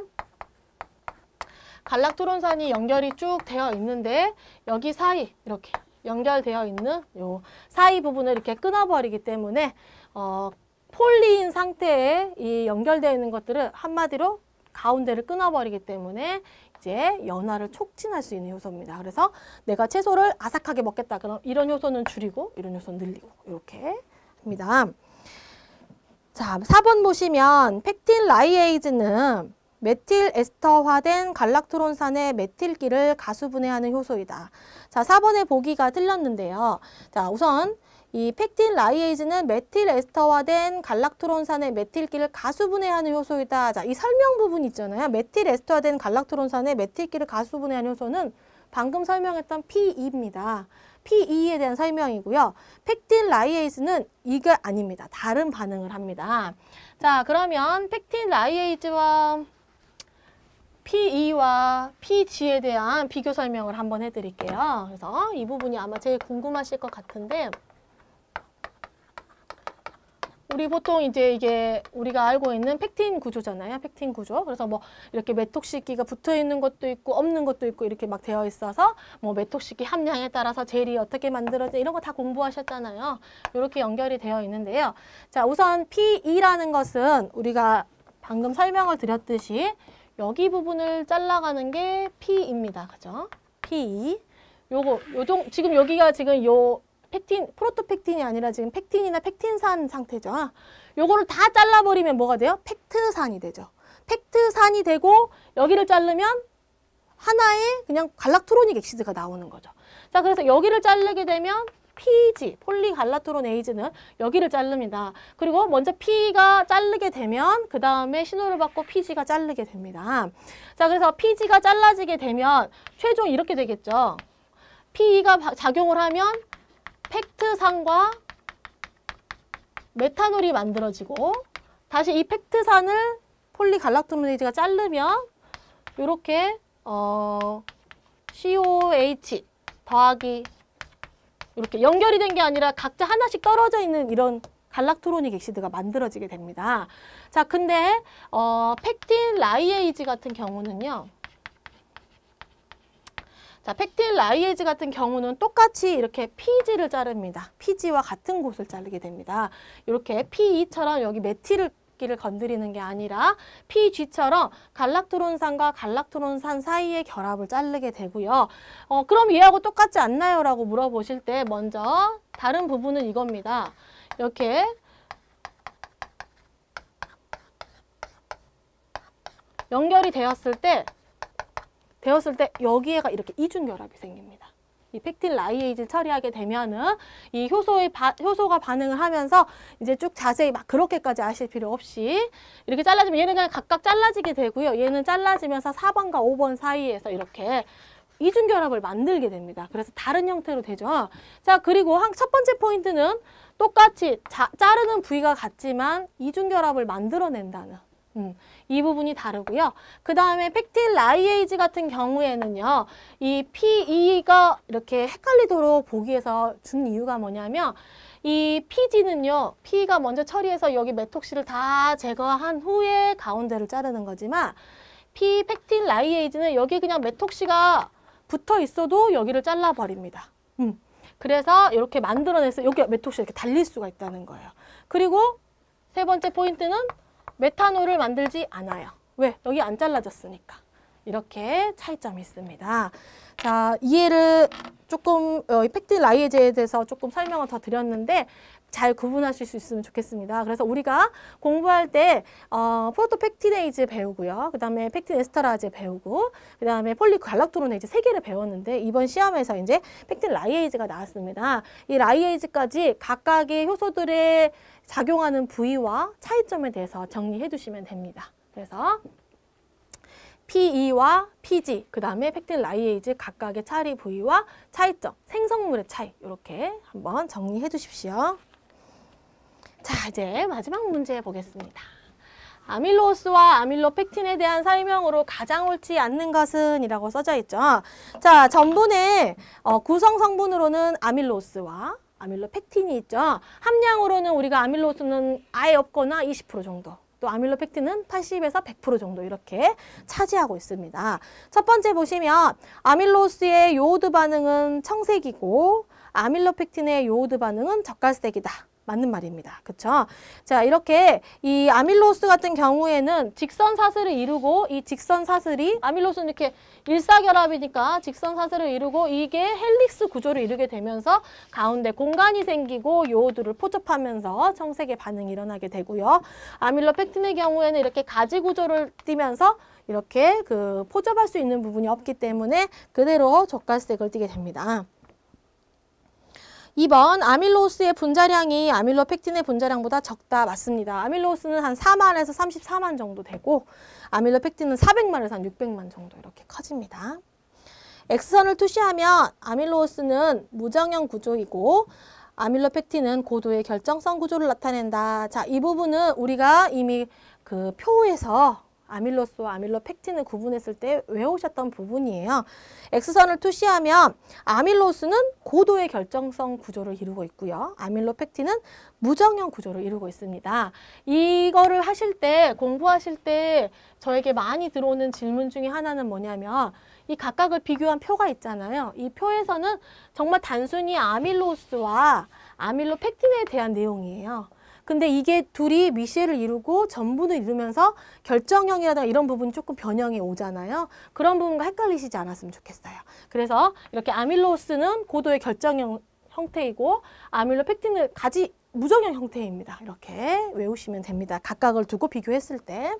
S1: 갈락토론산이 연결이 쭉 되어 있는데 여기 사이 이렇게 연결되어 있는 요 사이 부분을 이렇게 끊어버리기 때문에 어, 폴리인 상태에 이 연결되어 있는 것들은 한마디로 가운데를 끊어버리기 때문에 이제 연화를 촉진할 수 있는 효소입니다. 그래서 내가 채소를 아삭하게 먹겠다. 그럼 이런 효소는 줄이고 이런 효소는 늘리고 이렇게 합니다. 자, 4번 보시면 펙틴 라이에이즈는 메틸 에스터화된 갈락토론산의 메틸기를 가수분해하는 효소이다. 자, 4번의 보기가 틀렸는데요. 자, 우선 이 펙틴 라이에이즈는 메틸 에스터화된 갈락토론산의 메틸기를 가수분해하는 효소이다. 자, 이 설명 부분 있잖아요. 메틸 에스터화된 갈락토론산의 메틸기를 가수분해하는 효소는 방금 설명했던 PE입니다. PE에 대한 설명이고요. 펙틴 라이에이즈는 이게 아닙니다. 다른 반응을 합니다. 자, 그러면 펙틴 라이에이즈와 PE와 PG에 대한 비교 설명을 한번 해드릴게요. 그래서 이 부분이 아마 제일 궁금하실 것 같은데 우리 보통 이제 이게 우리가 알고 있는 팩틴 구조잖아요. 팩틴 구조. 그래서 뭐 이렇게 메톡시기가 붙어 있는 것도 있고 없는 것도 있고 이렇게 막 되어 있어서 뭐메톡시기 함량에 따라서 젤이 어떻게 만들어져 이런 거 다 공부하셨잖아요. 이렇게 연결이 되어 있는데요. 자, 우선 P2라는 것은 우리가 방금 설명을 드렸듯이 여기 부분을 잘라가는 게 P입니다. 그죠? P2. E. 요거 요종 지금 여기가 지금 요 팩틴, 프로토팩틴이 아니라 지금 팩틴이나 팩틴산 상태죠. 요거를 다 잘라버리면 뭐가 돼요? 팩트산이 되죠. 팩트산이 되고 여기를 자르면 하나의 그냥 갈락트로닉 엑시드가 나오는 거죠. 자, 그래서 여기를 자르게 되면 PG, 폴리갈라트로네이즈는 여기를 자릅니다. 그리고 먼저 P가 자르게 되면 그 다음에 신호를 받고 PG가 자르게 됩니다. 자, 그래서 PG가 잘라지게 되면 최종 이렇게 되겠죠. p 가 작용을 하면 팩트산과 메탄올이 만들어지고 다시 이 팩트산을 폴리갈락토미네이즈가 자르면 이렇게 어, COH 더하기 이렇게 연결이 된 게 아니라 각자 하나씩 떨어져 있는 이런 갈락토로닉 액시드가 만들어지게 됩니다. 자, 근데 어, 팩틴 라이에이지 같은 경우는요. 자, 팩틸 라이에즈 같은 경우는 똑같이 이렇게 PG를 자릅니다. PG와 같은 곳을 자르게 됩니다. 이렇게 PE처럼 여기 메틸을 기를 건드리는 게 아니라 PG처럼 갈락토론산과 갈락토론산 사이의 결합을 자르게 되고요. 어, 그럼 얘하고 똑같지 않나요? 라고 물어보실 때 먼저 다른 부분은 이겁니다. 이렇게 연결이 되었을 때 되었을 때 여기에가 이렇게 이중 결합이 생깁니다. 이 팩틴 라이에이즈 처리하게 되면은 이 효소의 바, 효소가 반응을 하면서 이제 쭉 자세히 막 그렇게까지 아실 필요 없이 이렇게 잘라지면 얘는 그냥 각각 잘라지게 되고요. 얘는 잘라지면서 4번과 5번 사이에서 이렇게 이중 결합을 만들게 됩니다. 그래서 다른 형태로 되죠. 자, 그리고 한, 첫 번째 포인트는 똑같이 자, 자르는 부위가 같지만 이중 결합을 만들어낸다는 음, 이 부분이 다르고요. 그 다음에 팩틸 라이에이즈 같은 경우에는요. 이 PE가 이렇게 헷갈리도록 보기에서 준 이유가 뭐냐면 이 PG는요. PE가 먼저 처리해서 여기 메톡시를다 제거한 후에 가운데를 자르는 거지만 P 팩틸 라이에이즈는 여기 그냥 메톡시가 붙어 있어도 여기를 잘라버립니다. 음. 그래서 이렇게 만들어내서 여기 메톡시 이렇게 달릴 수가 있다는 거예요. 그리고 세 번째 포인트는 메탄올을 만들지 않아요. 왜? 여기 안 잘라졌으니까. 이렇게 차이점이 있습니다. 자, 이해를 조금 어, 팩트 라이에제에 대해서 조금 설명을 더 드렸는데 잘 구분하실 수 있으면 좋겠습니다. 그래서 우리가 공부할 때 어, 프로토 팩티네이즈 배우고요. 그 다음에 팩틴 에스터라제 배우고 그 다음에 폴리갈락토론에이즈 세 개를 배웠는데 이번 시험에서 이제 팩틴 라이에이즈가 나왔습니다. 이 라이에이즈까지 각각의 효소들의 작용하는 부위와 차이점에 대해서 정리해 두시면 됩니다. 그래서 PE와 PG, 그 다음에 팩틴 라이에이즈 각각의 차리 부위와 차이점, 생성물의 차이 이렇게 한번 정리해 주십시오. 자, 이제 마지막 문제 보겠습니다. 아밀로스와 아밀로펙틴에 대한 설명으로 가장 옳지 않는 것은 이라고 써져 있죠. 자, 전분의 어, 구성 성분으로는 아밀로스와 아밀로펙틴이 있죠. 함량으로는 우리가 아밀로스는 아예 없거나 20% 정도. 또 아밀로펙틴은 80에서 100% 정도 이렇게 차지하고 있습니다. 첫 번째 보시면 아밀로스의 요오드 반응은 청색이고 아밀로펙틴의 요오드 반응은 적갈색이다. 맞는 말입니다. 그렇죠? 자, 이렇게 이 아밀로스 같은 경우에는 직선 사슬을 이루고 이 직선 사슬이 아밀로스는 이렇게 일사결합이니까 직선 사슬을 이루고 이게 헬릭스 구조를 이루게 되면서 가운데 공간이 생기고 요오들을 포접하면서 청색의 반응이 일어나게 되고요. 아밀로펙틴의 경우에는 이렇게 가지 구조를 띠면서 이렇게 그 포접할 수 있는 부분이 없기 때문에 그대로 젓갈색을 띠게 됩니다. 2번 아밀로스의 우 분자량이 아밀로펙틴의 분자량보다 적다 맞습니다. 아밀로스는 우한 4만에서 34만 정도 되고 아밀로펙틴은 400만에서 한 600만 정도 이렇게 커집니다. X선을 투시하면 아밀로스는 우 무정형 구조이고 아밀로펙틴은 고도의 결정성 구조를 나타낸다. 자, 이 부분은 우리가 이미 그 표에서 아밀로스와 아밀로 펙틴을 구분했을 때 외우셨던 부분이에요. X선을 투시하면 아밀로스는 고도의 결정성 구조를 이루고 있고요. 아밀로 팩틴은 무정형 구조를 이루고 있습니다. 이거를 하실 때 공부하실 때 저에게 많이 들어오는 질문 중에 하나는 뭐냐면 이 각각을 비교한 표가 있잖아요. 이 표에서는 정말 단순히 아밀로스와 아밀로 팩틴에 대한 내용이에요. 근데 이게 둘이 미셸을 이루고 전분을 이루면서 결정형이라든가 이런 부분이 조금 변형이 오잖아요. 그런 부분과 헷갈리시지 않았으면 좋겠어요. 그래서 이렇게 아밀로스는 고도의 결정형 형태이고 아밀로 펙틴은 가지 무정형 형태입니다. 이렇게 외우시면 됩니다. 각각을 두고 비교했을 때.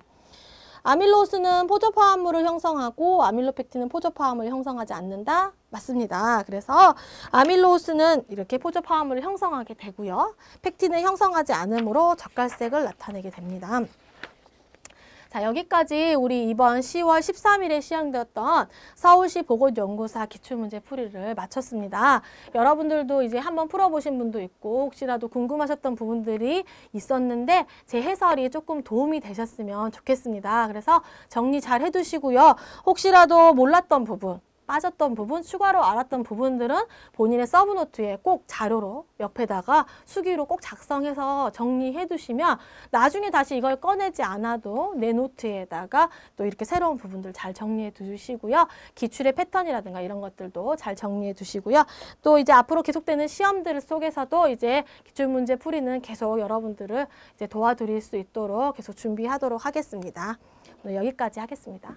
S1: 아밀로스는 포도파함물을 형성하고 아밀로펙틴은 포도파함을 형성하지 않는다? 맞습니다. 그래서 아밀로스는 이렇게 포도파함물을 형성하게 되고요. 펙틴을 형성하지 않으므로 적갈색을 나타내게 됩니다. 자, 여기까지 우리 이번 10월 13일에 시행되었던 서울시 보건연구사 기출문제 풀이를 마쳤습니다. 여러분들도 이제 한번 풀어보신 분도 있고 혹시라도 궁금하셨던 부분들이 있었는데 제 해설이 조금 도움이 되셨으면 좋겠습니다. 그래서 정리 잘 해두시고요. 혹시라도 몰랐던 부분 빠졌던 부분, 추가로 알았던 부분들은 본인의 서브노트에 꼭 자료로 옆에다가 수기로 꼭 작성해서 정리해 두시면 나중에 다시 이걸 꺼내지 않아도 내 노트에다가 또 이렇게 새로운 부분들 잘 정리해 두시고요. 기출의 패턴이라든가 이런 것들도 잘 정리해 두시고요. 또 이제 앞으로 계속되는 시험들 속에서도 이제 기출문제 풀이는 계속 여러분들을 이제 도와드릴 수 있도록 계속 준비하도록 하겠습니다. 오늘 여기까지 하겠습니다.